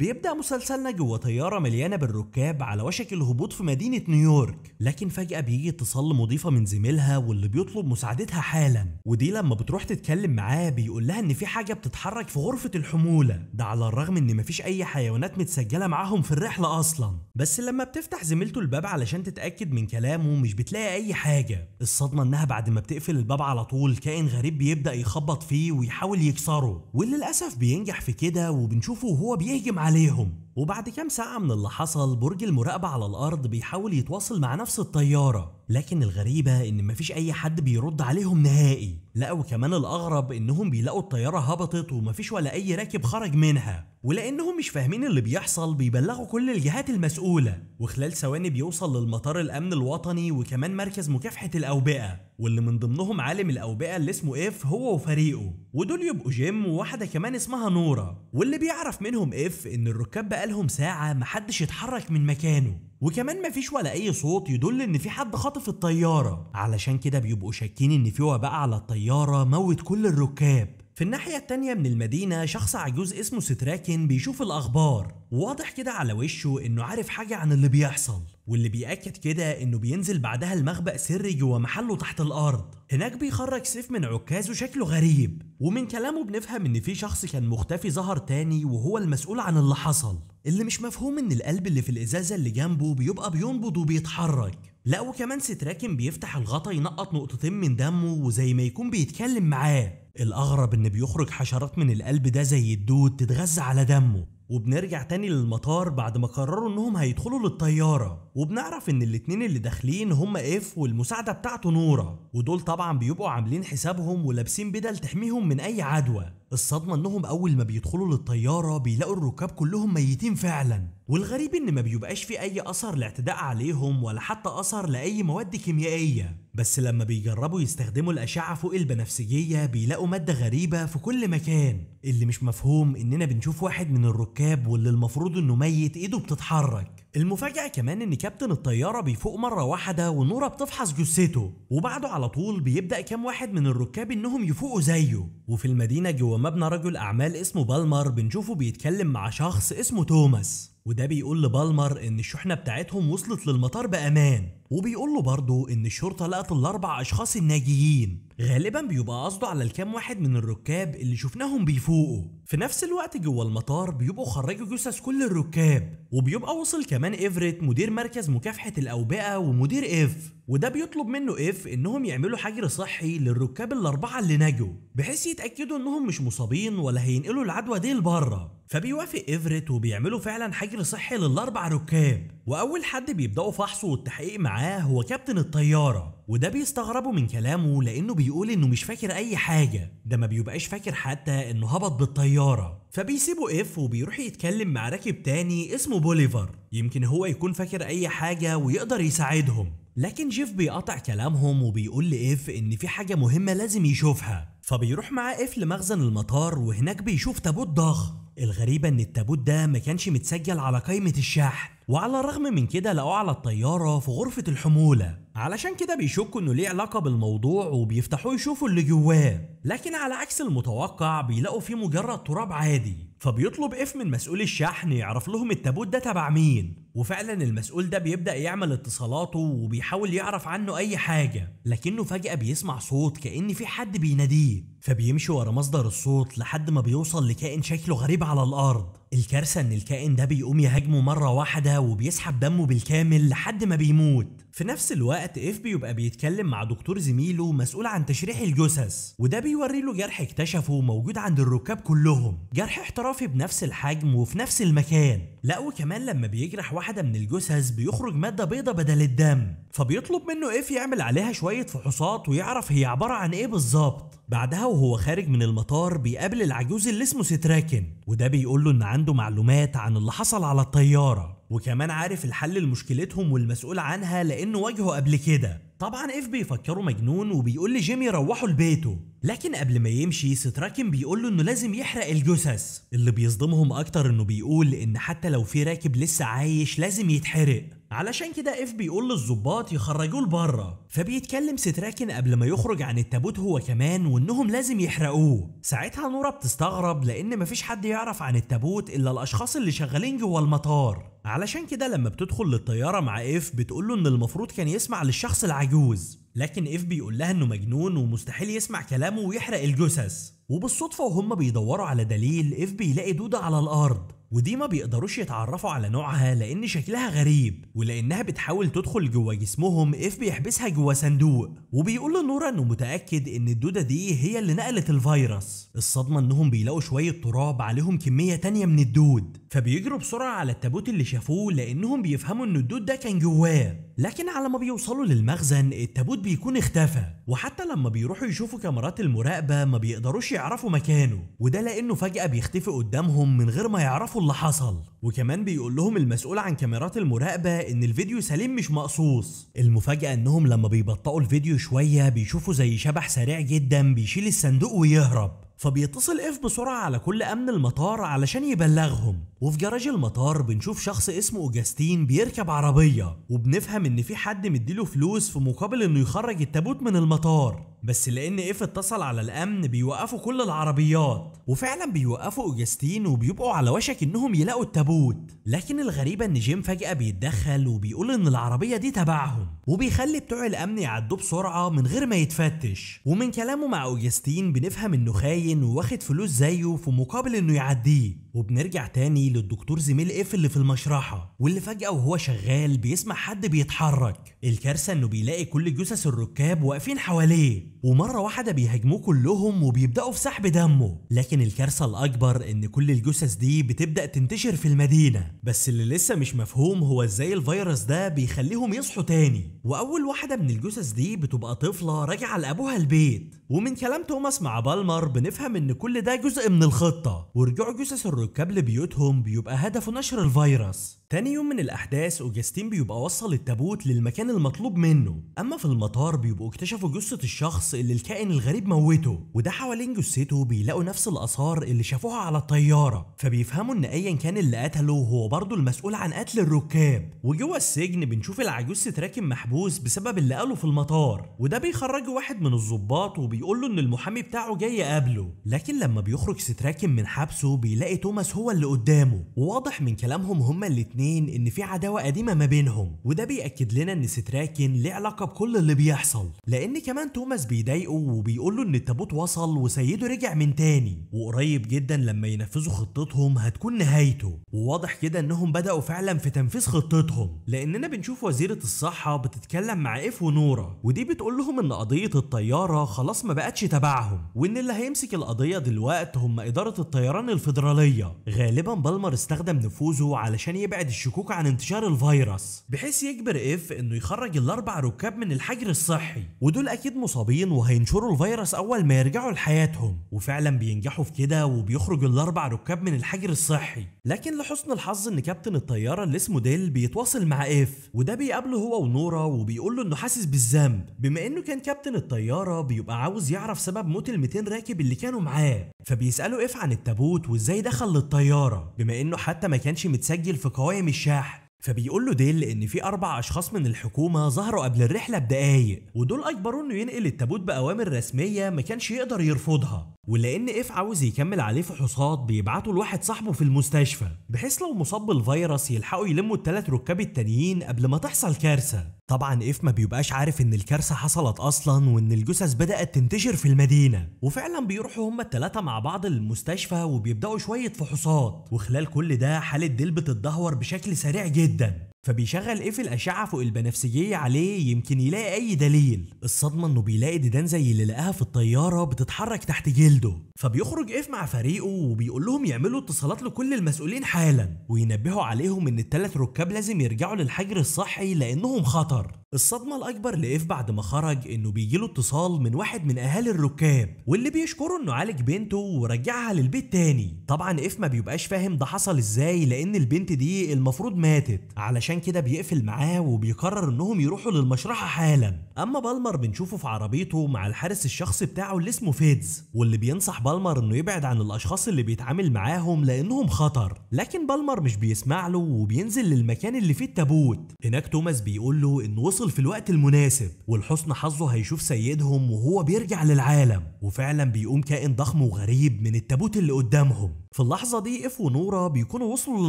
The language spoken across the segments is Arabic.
بيبدأ مسلسلنا جوه طيارة مليانة بالركاب على وشك الهبوط في مدينة نيويورك، لكن فجأة بيجي اتصال لمضيفة من زميلها واللي بيطلب مساعدتها حالا، ودي لما بتروح تتكلم معاه بيقول لها إن في حاجة بتتحرك في غرفة الحمولة، ده على الرغم إن مفيش أي حيوانات متسجلة معاهم في الرحلة أصلا، بس لما بتفتح زميلته الباب علشان تتأكد من كلامه مش بتلاقي أي حاجة، الصدمة إنها بعد ما بتقفل الباب على طول كائن غريب بيبدأ يخبط فيه ويحاول يكسره، وللأسف بينجح في كده وبنشوفه وهو بيهجم عليهم وبعد كام ساعة من اللي حصل برج المراقبة على الأرض بيحاول يتواصل مع نفس الطيارة لكن الغريبة إن مفيش أي حد بيرد عليهم نهائي لا وكمان الأغرب إنهم بيلاقوا الطيارة هبطت ومفيش ولا أي راكب خرج منها ولأنهم مش فاهمين اللي بيحصل بيبلغوا كل الجهات المسؤولة وخلال ثواني بيوصل للمطار الأمن الوطني وكمان مركز مكافحة الأوبئة واللي من ضمنهم عالم الاوبئه اللي اسمه اف هو وفريقه ودول يبقوا جيم وواحده كمان اسمها نورا واللي بيعرف منهم اف ان الركاب بقالهم ساعه محدش يتحرك من مكانه وكمان مفيش ولا اي صوت يدل ان في حد خاطف الطياره علشان كده بيبقوا شاكين ان في وباء على الطياره موت كل الركاب في الناحية التانية من المدينة شخص عجوز اسمه ستراكن بيشوف الأخبار واضح كده على وشه إنه عارف حاجة عن اللي بيحصل واللي بيأكد كده انه بينزل بعدها المخبأ سري جوه محله تحت الارض هناك بيخرج سيف من عكازه شكله غريب ومن كلامه بنفهم ان في شخص كان مختفي ظهر تاني وهو المسؤول عن اللي حصل اللي مش مفهوم ان القلب اللي في الازازه اللي جنبه بيبقى بينبض وبيتحرك لا وكمان ستراكن بيفتح الغطا ينقط نقطتين من دمه وزي ما يكون بيتكلم معاه الاغرب ان بيخرج حشرات من القلب ده زي الدود تتغذى على دمه وبنرجع تاني للمطار بعد ما قرروا انهم هيدخلوا للطيارة وبنعرف ان الاتنين اللي داخلين هما اف والمساعدة بتاعته نورة ودول طبعا بيبقوا عاملين حسابهم ولابسين بدل تحميهم من اي عدوى الصدمة انهم اول ما بيدخلوا للطيارة بيلاقوا الركاب كلهم ميتين فعلا والغريب ان ما بيبقاش في اي اثر لاعتداء عليهم ولا حتى اثر لاي مواد كيميائية بس لما بيجربوا يستخدموا الاشعة فوق البنفسجية بيلاقوا مادة غريبة في كل مكان اللي مش مفهوم اننا بنشوف واحد من الركاب واللي المفروض انه ميت ايده بتتحرك المفاجأة كمان ان كابتن الطيارة بيفوق مرة واحدة ونورا بتفحص جثته وبعده على طول بيبدأ كام واحد من الركاب انهم يفوقوا زيه وفي المدينة جوا مبنى رجل اعمال اسمه بالمر بنشوفه بيتكلم مع شخص اسمه توماس وده بيقول لبالمر ان الشحنة بتاعتهم وصلت للمطار بأمان وبيقول له برضه ان الشرطه لقت الاربع اشخاص الناجيين غالبا بيبقى قصده على الكام واحد من الركاب اللي شفناهم بيفوقوا في نفس الوقت جوه المطار بيبقوا خرجوا جثث كل الركاب وبيبقى وصل كمان ايفريت مدير مركز مكافحه الاوبئه ومدير اف وده بيطلب منه اف انهم يعملوا حجر صحي للركاب الاربعه اللي نجوا بحيث يتاكدوا انهم مش مصابين ولا هينقلوا العدوى دي لبره فبيوافق ايفريت وبيعملوا فعلا حجر صحي للاربع ركاب واول حد بيبداوا فحصه والتحقيق معاه هو كابتن الطياره وده بيستغربوا من كلامه لانه بيقول انه مش فاكر اي حاجه ده ما بيبقاش فاكر حتى انه هبط بالطياره فبيسيبوا اف وبيروح يتكلم مع راكب تاني اسمه بوليفر يمكن هو يكون فاكر اي حاجه ويقدر يساعدهم لكن جيف بيقطع كلامهم وبيقول لاف ان في حاجه مهمه لازم يشوفها فبيروح مع اف لمخزن المطار وهناك بيشوف تابوت ضخم الغريبة ان التابوت ده ما كانش متسجل على قائمة الشحن وعلى الرغم من كده لقوه على الطيارة في غرفة الحمولة علشان كده بيشكوا انه ليه علاقة بالموضوع وبيفتحوه يشوفوا اللي جواه لكن على عكس المتوقع بيلاقوا فيه مجرد تراب عادي فبيطلب اف من مسؤول الشحن يعرف لهم التابوت ده تبع مين وفعلا المسؤول ده بيبدأ يعمل اتصالاته وبيحاول يعرف عنه أي حاجة لكنه فجأة بيسمع صوت كأن في حد بيناديه فبيمشي ورا مصدر الصوت لحد ما بيوصل لكائن شكله غريب على الأرض الكارثة ان الكائن ده بيقوم يهاجمه مرة واحدة وبيسحب دمه بالكامل لحد ما بيموت في نفس الوقت اف بيبقى بيتكلم مع دكتور زميله مسؤول عن تشريح الجثث وده بيوري له جرح اكتشفه موجود عند الركاب كلهم جرح احترافي بنفس الحجم وفي نفس المكان لا وكمان لما بيجرح واحدة من الجثث بيخرج مادة بيضة بدل الدم فبيطلب منه اف يعمل عليها شوية فحوصات ويعرف هي عبارة عن ايه بالظبط بعدها وهو خارج من المطار بيقابل العجوز اللي اسمه ستراكن وده بيقول له ان عنده معلومات عن اللي حصل على الطياره وكمان عارف الحل لمشكلتهم والمسؤول عنها لانه واجهه قبل كده طبعا اف بيفكره مجنون وبيقول لجيمي روحوا لبيته لكن قبل ما يمشي ستراكن بيقول له انه لازم يحرق الجثث اللي بيصدمهم اكتر انه بيقول ان حتى لو في راكب لسه عايش لازم يتحرق علشان كده اف بيقول للظباط يخرجوه لبره فبيتكلم ستراكن قبل ما يخرج عن التابوت هو كمان وانهم لازم يحرقوه ساعتها نورا بتستغرب لان مفيش حد يعرف عن التابوت الا الاشخاص اللي شغالين جوه المطار علشان كده لما بتدخل للطيارة مع اف بتقول له إن المفروض كان يسمع للشخص العجوز لكن اف بيقول لها إنه مجنون ومستحيل يسمع كلامه ويحرق الجثث وبالصدفة وهم بيدوروا على دليل اف بيلاقي دودة على الأرض ودي ما بيقدروش يتعرفوا على نوعها لأن شكلها غريب ولأنها بتحاول تدخل جوه جسمهم إف بيحبسها جوه صندوق وبيقول لنورا إنه متأكد إن الدودة دي هي اللي نقلت الفيروس الصدمة إنهم بيلاقوا شوية تراب عليهم كمية تانية من الدود فبيجروا بسرعة على التابوت اللي شافوه لأنهم بيفهموا إن الدود ده كان جواه لكن على ما بيوصلوا للمخزن التابوت بيكون اختفى وحتى لما بيروحوا يشوفوا كاميرات المراقبة ما بيقدروش يعرفوا مكانه وده لأنه فجأة بيختفي قدامهم من غير ما يعرفوا اللي حصل وكمان بيقول لهم المسؤول عن كاميرات المراقبة إن الفيديو سليم مش مقصوص المفاجأة إنهم لما بيبطئوا الفيديو شوية بيشوفوا زي شبح سريع جدا بيشيل الصندوق ويهرب فبيتصل اف بسرعه على كل امن المطار علشان يبلغهم وفي جراج المطار بنشوف شخص اسمه اوجاستين بيركب عربيه وبنفهم ان في حد مديله فلوس في مقابل انه يخرج التابوت من المطار بس لان اف اتصل على الامن بيوقفوا كل العربيات وفعلا بيوقفوا اوجستين وبيبقوا على وشك انهم يلاقوا التابوت لكن الغريبه ان جيم فجاه بيتدخل وبيقول ان العربيه دي تبعهم وبيخلي بتوع الامن يعدوه بسرعه من غير ما يتفتش ومن كلامه مع اوجستين بنفهم انه خاين وواخد فلوس زيه في مقابل انه يعديه وبنرجع تاني للدكتور زميل اف اللي في المشرحه واللي فجاه وهو شغال بيسمع حد بيتحرك الكارثه انه بيلاقي كل جثث الركاب واقفين حواليه ومره واحده بيهاجموه كلهم وبيبداوا في سحب دمه لكن الكارثه الاكبر ان كل الجثث دي بتبدا تنتشر في المدينه بس اللي لسه مش مفهوم هو ازاي الفيروس ده بيخليهم يصحوا تاني واول واحده من الجثث دي بتبقى طفله راجعه لابوها البيت ومن كلام توماس مع بالمر بنفهم ان كل ده جزء من الخطه ورجوع جثث الركاب ركاب لبيوتهم بيبقى هدفه نشر الفيروس تاني يوم من الأحداث أوجستين بيبقى وصل التابوت للمكان المطلوب منه أما في المطار بيبقوا اكتشفوا جثة الشخص اللي الكائن الغريب موته وده حوالين جثته بيلاقوا نفس الآثار اللي شافوها على الطيارة فبيفهموا إن أيا كان اللي قتله هو برضه المسؤول عن قتل الركاب وجوه السجن بنشوف العجوز تراكم محبوس بسبب اللي قاله في المطار وده بيخرجه واحد من الظباط وبيقول له إن المحامي بتاعه جاي يقابله لكن لما بيخرج ستراكم من حبسه بيلاقي توماس هو اللي قدامه وواضح من كلامهم هما الاتنين الاتنين ان في عداوه قديمه ما بينهم وده بيأكد لنا ان ستراكن ليه علاقه بكل اللي بيحصل لان كمان توماس بيضايقه وبيقول له ان التابوت وصل وسيده رجع من تاني وقريب جدا لما ينفذوا خطتهم هتكون نهايته وواضح كده انهم بدأوا فعلا في تنفيذ خطتهم لاننا بنشوف وزيره الصحه بتتكلم مع اف ونورا ودي بتقول لهم ان قضيه الطياره خلاص ما بقتش تبعهم وان اللي هيمسك القضيه دلوقت هم اداره الطيران الفيدراليه غالبا بالمر استخدم نفوذه علشان يبعد يبعد الشكوك عن انتشار الفيروس بحيث يجبر اف انه يخرج الاربع ركاب من الحجر الصحي ودول اكيد مصابين وهينشروا الفيروس اول ما يرجعوا لحياتهم وفعلا بينجحوا في كده وبيخرج الاربع ركاب من الحجر الصحي لكن لحسن الحظ ان كابتن الطياره اللي اسمه ديل بيتواصل مع اف وده بيقابله هو ونورا وبيقول له انه حاسس بالذنب بما انه كان كابتن الطياره بيبقى عاوز يعرف سبب موت ال 200 راكب اللي كانوا معاه فبيساله اف عن التابوت وازاي دخل للطياره بما انه حتى ما كانش متسجل في قوائم الشحن فبيقول له ديل ان في اربع اشخاص من الحكومه ظهروا قبل الرحله بدقايق ودول اجبروا انه ينقل التابوت باوامر رسميه ما كانش يقدر يرفضها ولان اف عاوز يكمل عليه فحوصات بيبعته لواحد صاحبه في المستشفى بحيث لو مصاب بالفيروس يلحقوا يلموا الثلاث ركاب التانيين قبل ما تحصل كارثه طبعا اف ما بيبقاش عارف ان الكارثه حصلت اصلا وان الجثث بدات تنتشر في المدينه وفعلا بيروحوا هما الثلاثه مع بعض المستشفى وبيبداوا شويه فحوصات وخلال كل ده حاله ديل بتتدهور بشكل سريع جدا فبيشغل ايه في الاشعه فوق البنفسجيه عليه يمكن يلاقي اي دليل الصدمه انه بيلاقي ديدان زي اللي لقاها في الطياره بتتحرك تحت جلده فبيخرج ايف مع فريقه وبيقول لهم يعملوا اتصالات لكل المسؤولين حالا وينبهوا عليهم ان الثلاث ركاب لازم يرجعوا للحجر الصحي لانهم خطر الصدمة الأكبر لإيف بعد ما خرج إنه بيجيله اتصال من واحد من أهالي الركاب واللي بيشكره إنه عالج بنته ورجعها للبيت تاني طبعا إيف ما بيبقاش فاهم ده حصل إزاي لأن البنت دي المفروض ماتت علشان كده بيقفل معاه وبيقرر إنهم يروحوا للمشرحة حالا أما بالمر بنشوفه في عربيته مع الحارس الشخصي بتاعه اللي اسمه فيدز واللي بينصح بالمر إنه يبعد عن الأشخاص اللي بيتعامل معاهم لأنهم خطر لكن بالمر مش بيسمع له وبينزل للمكان اللي فيه التابوت هناك توماس بيقول له إنه وصل هيوصل في الوقت المناسب ولحسن حظه هيشوف سيدهم وهو بيرجع للعالم وفعلا بيقوم كائن ضخم وغريب من التابوت اللي قدامهم في اللحظة دي إف ونورا بيكونوا وصلوا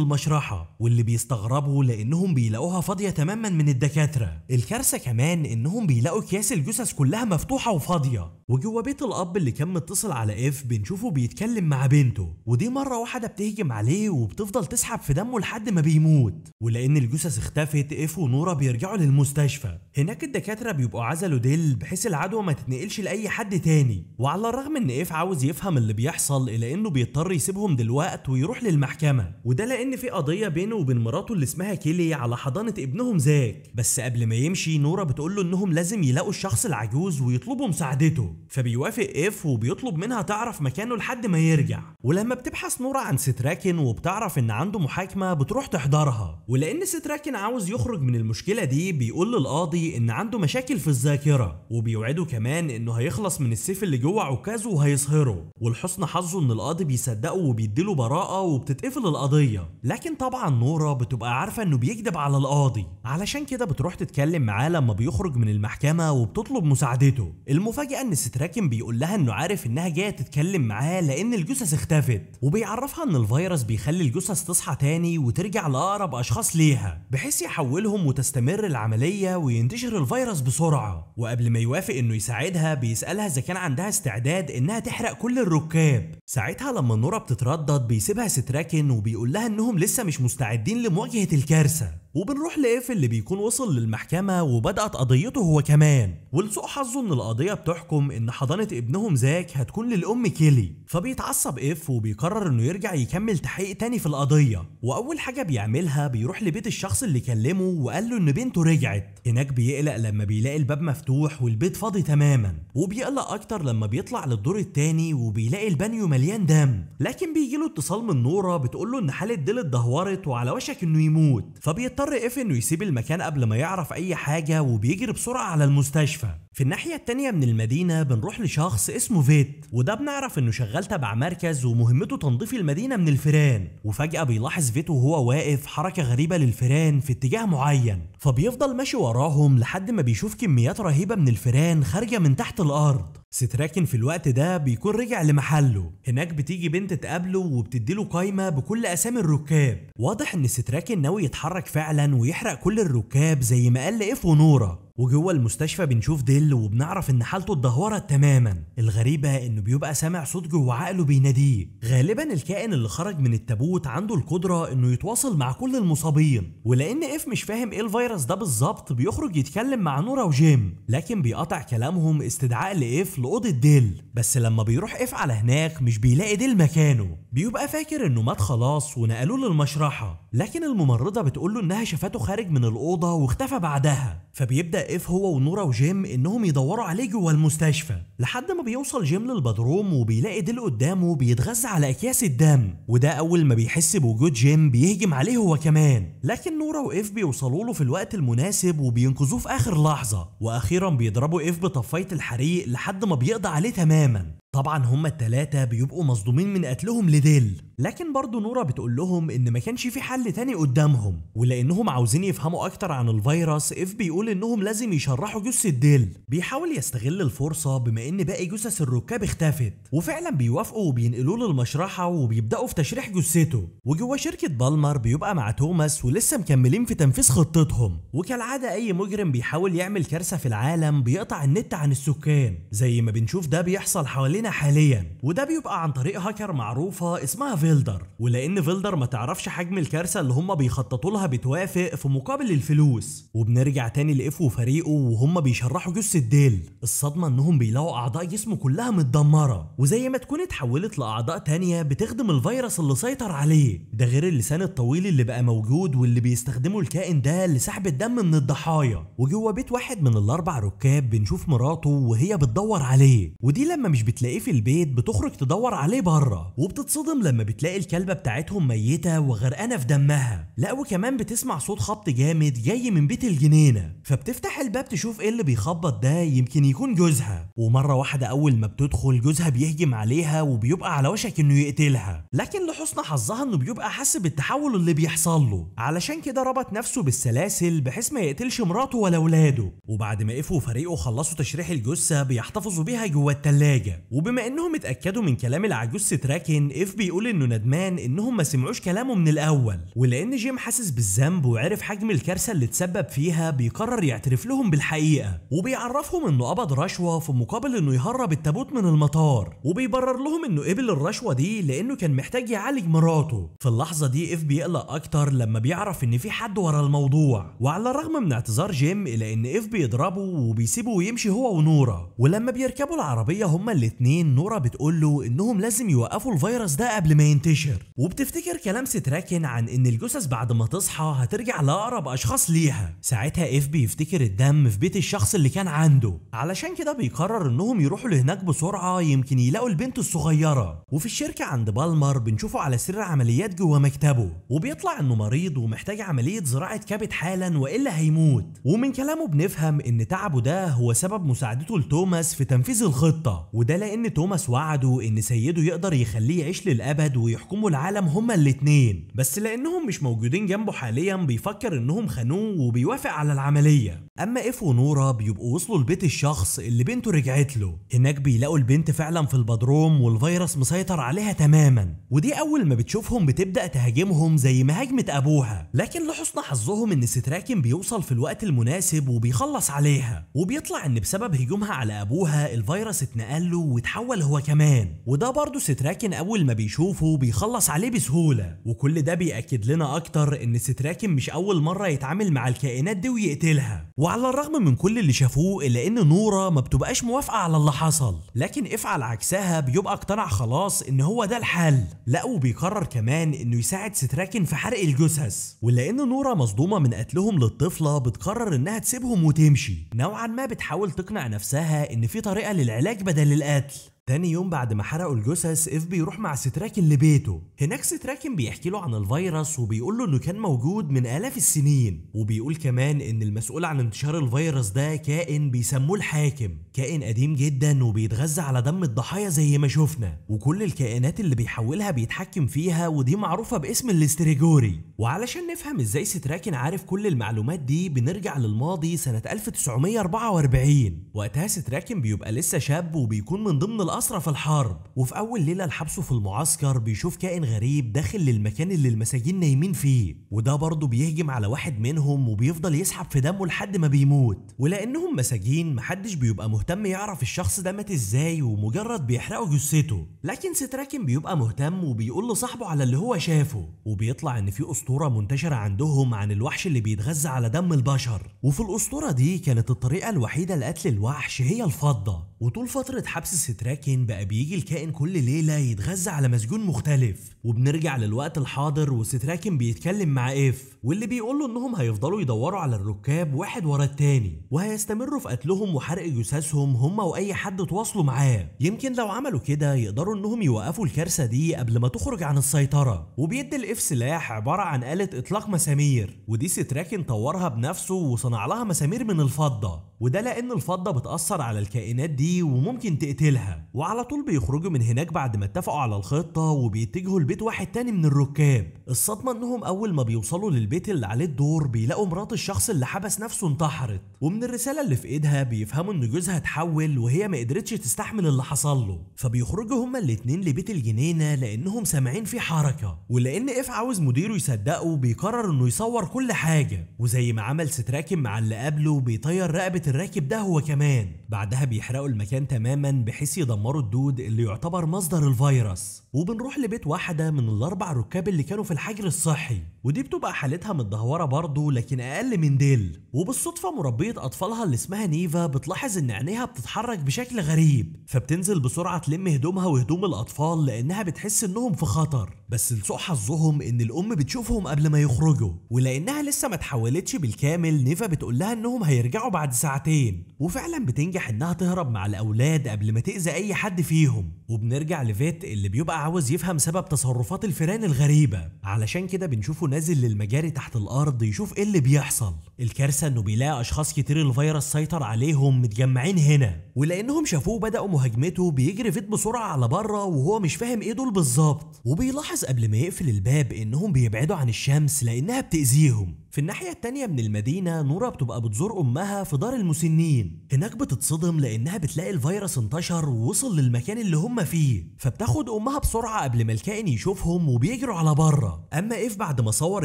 للمشرحة واللي بيستغربوا لأنهم بيلاقوها فاضية تماما من الدكاترة الكارثة كمان إنهم بيلاقوا أكياس الجثث كلها مفتوحة وفاضية وجوه بيت الأب اللي كان متصل على إف بنشوفه بيتكلم مع بنته ودي مرة واحدة بتهجم عليه وبتفضل تسحب في دمه لحد ما بيموت ولأن الجثث اختفت إف ونورا بيرجعوا للمستشفى المستشفى هناك الدكاتره بيبقوا عزلوا ديل بحيث العدوى ما تتنقلش لاي حد تاني وعلى الرغم ان ايف عاوز يفهم اللي بيحصل الا انه بيضطر يسيبهم دلوقت ويروح للمحكمه وده لان في قضيه بينه وبين مراته اللي اسمها كيلي على حضانه ابنهم زاك بس قبل ما يمشي نورا بتقول له انهم لازم يلاقوا الشخص العجوز ويطلبوا مساعدته فبيوافق ايف وبيطلب منها تعرف مكانه لحد ما يرجع ولما بتبحث نورا عن ستراكن وبتعرف ان عنده محاكمه بتروح تحضرها ولان ستراكن عاوز يخرج من المشكله دي بيقول القاضي ان عنده مشاكل في الذاكره وبيوعده كمان انه هيخلص من السيف اللي جوه عكازه وهيصهره ولحسن حظه ان القاضي بيصدقه وبيديله براءه وبتتقفل القضيه لكن طبعا نوره بتبقى عارفه انه بيكذب على القاضي علشان كده بتروح تتكلم معاه لما بيخرج من المحكمه وبتطلب مساعدته المفاجاه ان ستراكن بيقول لها انه عارف انها جايه تتكلم معاه لان الجثث اختفت وبيعرفها ان الفيروس بيخلي الجثث تصحى تاني وترجع لاقرب اشخاص ليها بحيث يحولهم وتستمر العمليه وينتشر الفيروس بسرعة وقبل ما يوافق انه يساعدها بيسألها اذا كان عندها استعداد انها تحرق كل الركاب ساعتها لما نورا بتتردد بيسيبها ستراكن وبيقول لها انهم لسه مش مستعدين لمواجهة الكارثة وبنروح لإيف اللي بيكون وصل للمحكمة وبدأت قضيته هو كمان ولسوء حظه إن القضية بتحكم إن حضانة ابنهم زاك هتكون للأم كيلي فبيتعصب إيف وبيقرر إنه يرجع يكمل تحقيق تاني في القضية وأول حاجة بيعملها بيروح لبيت الشخص اللي كلمه وقال له إن بنته رجعت هناك بيقلق لما بيلاقي الباب مفتوح والبيت فاضي تماما وبيقلق أكتر لما بيطلع للدور التاني وبيلاقي البانيو مليان دم لكن بيجيله اتصال من نورة بتقول له إن حالة ديل اتدهورت وعلى وشك إنه يموت فبيضطر بيضطر اف انه يسيب المكان قبل ما يعرف اي حاجه وبيجري بسرعه على المستشفى في الناحية التانية من المدينة بنروح لشخص اسمه فيت وده بنعرف انه شغال تبع مركز ومهمته تنظيف المدينة من الفيران وفجأة بيلاحظ فيت وهو واقف حركة غريبة للفيران في اتجاه معين فبيفضل ماشي وراهم لحد ما بيشوف كميات رهيبة من الفيران خارجة من تحت الأرض ستراكن في الوقت ده بيكون رجع لمحله هناك بتيجي بنت تقابله وبتديله قايمه بكل اسامي الركاب واضح ان ستراكن ناوي يتحرك فعلا ويحرق كل الركاب زي ما قال لاف ونوره وجوه المستشفى بنشوف ديل وبنعرف ان حالته اتدهورت تماما الغريبه انه بيبقى سامع صوت جوه عقله بيناديه غالبا الكائن اللي خرج من التابوت عنده القدره انه يتواصل مع كل المصابين ولان اف مش فاهم ايه الفيروس ده بالظبط بيخرج يتكلم مع نورا وجيم لكن بيقطع كلامهم استدعاء لاف لاوضه ديل بس لما بيروح اف على هناك مش بيلاقي ديل مكانه بيبقى فاكر انه مات خلاص ونقلوه للمشرحه لكن الممرضة بتقول له إنها شافته خارج من الأوضة واختفى بعدها فبيبدأ إف هو ونورا وجيم إنهم يدوروا عليه جوه المستشفى لحد ما بيوصل جيم للبدروم وبيلاقي ديل قدامه بيتغذى على أكياس الدم وده أول ما بيحس بوجود جيم بيهجم عليه هو كمان لكن نورا وإف بيوصلوا له في الوقت المناسب وبينقذوه في آخر لحظة وأخيرا بيضربوا إف بطفاية الحريق لحد ما بيقضى عليه تماما طبعا هما التلاتة بيبقوا مصدومين من قتلهم لديل لكن برضه نورا بتقول لهم ان ما كانش في حل تاني قدامهم ولانهم عاوزين يفهموا اكتر عن الفيروس اف بيقول انهم لازم يشرحوا جثة ديل بيحاول يستغل الفرصة بما ان باقي جثث الركاب اختفت وفعلا بيوافقوا وبينقلوه للمشرحة وبيبداوا في تشريح جثته وجوه شركة بالمر بيبقى مع توماس ولسه مكملين في تنفيذ خطتهم وكالعادة اي مجرم بيحاول يعمل كارثة في العالم بيقطع النت عن السكان زي ما بنشوف ده بيحصل حوالينا علينا حاليا وده بيبقى عن طريق هاكر معروفة اسمها فيلدر ولأن فيلدر ما تعرفش حجم الكارثة اللي هم بيخططوا لها بتوافق في مقابل الفلوس وبنرجع تاني لإف وفريقه وهم بيشرحوا جثة ديل الصدمة إنهم بيلاقوا أعضاء جسمه كلها متدمرة وزي ما تكون اتحولت لأعضاء تانية بتخدم الفيروس اللي سيطر عليه ده غير اللسان الطويل اللي بقى موجود واللي بيستخدمه الكائن ده لسحب الدم من الضحايا وجوه بيت واحد من الأربع ركاب بنشوف مراته وهي بتدور عليه ودي لما مش بتلاقي بتلاقيه في البيت بتخرج تدور عليه بره وبتتصدم لما بتلاقي الكلبه بتاعتهم ميته وغرقانه في دمها لا وكمان بتسمع صوت خبط جامد جاي من بيت الجنينه فبتفتح الباب تشوف ايه اللي بيخبط ده يمكن يكون جوزها ومره واحده اول ما بتدخل جوزها بيهجم عليها وبيبقى على وشك انه يقتلها لكن لحسن حظها انه بيبقى حاسس بالتحول اللي بيحصل له علشان كده ربط نفسه بالسلاسل بحيث ما يقتلش مراته ولا اولاده وبعد ما قفوا وفريقه خلصوا تشريح الجثه بيحتفظوا بيها جوه التلاجه وبما انهم اتاكدوا من كلام العجوز ستراكن اف بيقول انه ندمان انهم ما سمعوش كلامه من الاول ولان جيم حاسس بالذنب وعرف حجم الكارثه اللي اتسبب فيها بيقرر يعترف لهم بالحقيقه وبيعرفهم انه قبض رشوه في مقابل انه يهرب التابوت من المطار وبيبرر لهم انه قبل الرشوه دي لانه كان محتاج يعالج مراته في اللحظه دي اف بيقلق اكتر لما بيعرف ان في حد ورا الموضوع وعلى الرغم من اعتذار جيم الى ان اف بيضربه وبيسيبه ويمشي هو ونورا ولما بيركبوا العربيه هما الاتنين اتنين نورا بتقول له انهم لازم يوقفوا الفيروس ده قبل ما ينتشر وبتفتكر كلام ستراكن عن ان الجثث بعد ما تصحى هترجع لاقرب اشخاص ليها ساعتها اف بيفتكر الدم في بيت الشخص اللي كان عنده علشان كده بيقرر انهم يروحوا لهناك بسرعه يمكن يلاقوا البنت الصغيره وفي الشركه عند بالمر بنشوفه على سرير عمليات جوه مكتبه وبيطلع انه مريض ومحتاج عمليه زراعه كبد حالا والا هيموت ومن كلامه بنفهم ان تعبه ده هو سبب مساعدته لتوماس في تنفيذ الخطه وده لان ان توماس وعده ان سيده يقدر يخليه يعيش للابد ويحكموا العالم هما الاتنين بس لانهم مش موجودين جنبه حاليا بيفكر انهم خانوه وبيوافق على العمليه اما اف ونورا بيبقوا وصلوا لبيت الشخص اللي بنته رجعت له هناك بيلاقوا البنت فعلا في البدروم والفيروس مسيطر عليها تماما ودي اول ما بتشوفهم بتبدا تهاجمهم زي ما هاجمت ابوها لكن لحسن حظهم ان ستراكن بيوصل في الوقت المناسب وبيخلص عليها وبيطلع ان بسبب هجومها على ابوها الفيروس اتنقل له واتحول هو كمان وده برضه ستراكن اول ما بيشوفه بيخلص عليه بسهوله وكل ده بياكد لنا اكتر ان ستراكن مش اول مره يتعامل مع الكائنات دي ويقتلها وعلى الرغم من كل اللي شافوه الا ان نورة ما بتبقاش موافقة على اللي حصل لكن افعل عكسها بيبقى اقتنع خلاص ان هو ده الحل لا وبيقرر كمان انه يساعد ستراكن في حرق الجثث ولان نورة مصدومة من قتلهم للطفلة بتقرر انها تسيبهم وتمشي نوعا ما بتحاول تقنع نفسها ان في طريقة للعلاج بدل القتل تاني يوم بعد ما حرقوا الجثث اف بيروح مع ستراكن لبيته هناك ستراكن بيحكي له عن الفيروس وبيقول له انه كان موجود من الاف السنين وبيقول كمان ان المسؤول عن انتشار الفيروس ده كائن بيسموه الحاكم كائن قديم جدا وبيتغذى على دم الضحايا زي ما شفنا وكل الكائنات اللي بيحولها بيتحكم فيها ودي معروفه باسم الاستريجوري وعلشان نفهم ازاي ستراكن عارف كل المعلومات دي بنرجع للماضي سنة 1944 وقتها ستراكن بيبقى لسه شاب وبيكون من ضمن الأسرى في الحرب وفي أول ليلة لحبسه في المعسكر بيشوف كائن غريب داخل للمكان اللي المساجين نايمين فيه وده برضه بيهجم على واحد منهم وبيفضل يسحب في دمه لحد ما بيموت ولأنهم مساجين محدش بيبقى مهتم يعرف الشخص ده مات ازاي ومجرد بيحرقوا جثته لكن ستراكن بيبقى مهتم وبيقول لصاحبه على اللي هو شافه وبيطلع ان في اسطوره منتشره عندهم عن الوحش اللي بيتغذى على دم البشر وفي الاسطوره دي كانت الطريقه الوحيده لقتل الوحش هي الفضه وطول فتره حبس ستراكن بقى بيجي الكائن كل ليله يتغذى على مسجون مختلف وبنرجع للوقت الحاضر وستراكن بيتكلم مع اف واللي بيقول له انهم هيفضلوا يدوروا على الركاب واحد ورا التاني وهيستمروا في قتلهم وحرق جثثهم هم واي حد تواصلوا معاه يمكن لو عملوا كده يقدروا انهم يوقفوا الكارثه دي قبل ما تخرج عن السيطره وبيدي الاف سلاح عباره عن عن آلة إطلاق مسامير ودي ستراكن طورها بنفسه وصنع لها مسامير من الفضة وده لأن الفضة بتأثر على الكائنات دي وممكن تقتلها وعلى طول بيخرجوا من هناك بعد ما اتفقوا على الخطة وبيتجهوا لبيت واحد تاني من الركاب الصدمة إنهم أول ما بيوصلوا للبيت اللي عليه الدور بيلاقوا مرات الشخص اللي حبس نفسه انتحرت ومن الرسالة اللي في إيدها بيفهموا إن جوزها اتحول وهي ما قدرتش تستحمل اللي حصل له فبيخرجوا هما الاتنين لبيت الجنينة لأنهم سامعين فيه حركة ولأن إف عاوز مديره يصدق بيصدقه وبيقرر انه يصور كل حاجه وزي ما عمل ستراكن مع اللي قبله بيطير رقبه الراكب ده هو كمان بعدها بيحرقوا المكان تماما بحيث يدمروا الدود اللي يعتبر مصدر الفيروس وبنروح لبيت واحدة من الأربع ركاب اللي كانوا في الحجر الصحي ودي بتبقى حالتها متدهورة برضه لكن أقل من ديل وبالصدفة مربية أطفالها اللي اسمها نيفا بتلاحظ إن عينيها بتتحرك بشكل غريب فبتنزل بسرعة تلم هدومها وهدوم الأطفال لأنها بتحس إنهم في خطر بس لسوء حظهم إن الأم بتشوفهم قبل ما يخرجوا ولأنها لسه ما تحولتش بالكامل نيفا بتقول لها إنهم هيرجعوا بعد ساعتين وفعلا بتنجح تنجح انها تهرب مع الاولاد قبل ما تأذي اي حد فيهم وبنرجع لفيت اللي بيبقى عاوز يفهم سبب تصرفات الفيران الغريبة علشان كده بنشوفه نازل للمجاري تحت الأرض يشوف إيه اللي بيحصل الكارثة إنه بيلاقي أشخاص كتير الفيروس سيطر عليهم متجمعين هنا ولأنهم شافوه بدأوا مهاجمته بيجري فيت بسرعة على بره وهو مش فاهم إيه دول بالظبط وبيلاحظ قبل ما يقفل الباب إنهم بيبعدوا عن الشمس لأنها بتأذيهم في الناحية التانية من المدينة نورا بتبقى بتزور أمها في دار المسنين هناك بتتصدم لأنها بتلاقي الفيروس انتشر ووصل للمكان اللي هم هما فيه فبتاخد امها بسرعه قبل ما الكائن يشوفهم وبيجروا على بره اما ايف بعد ما صور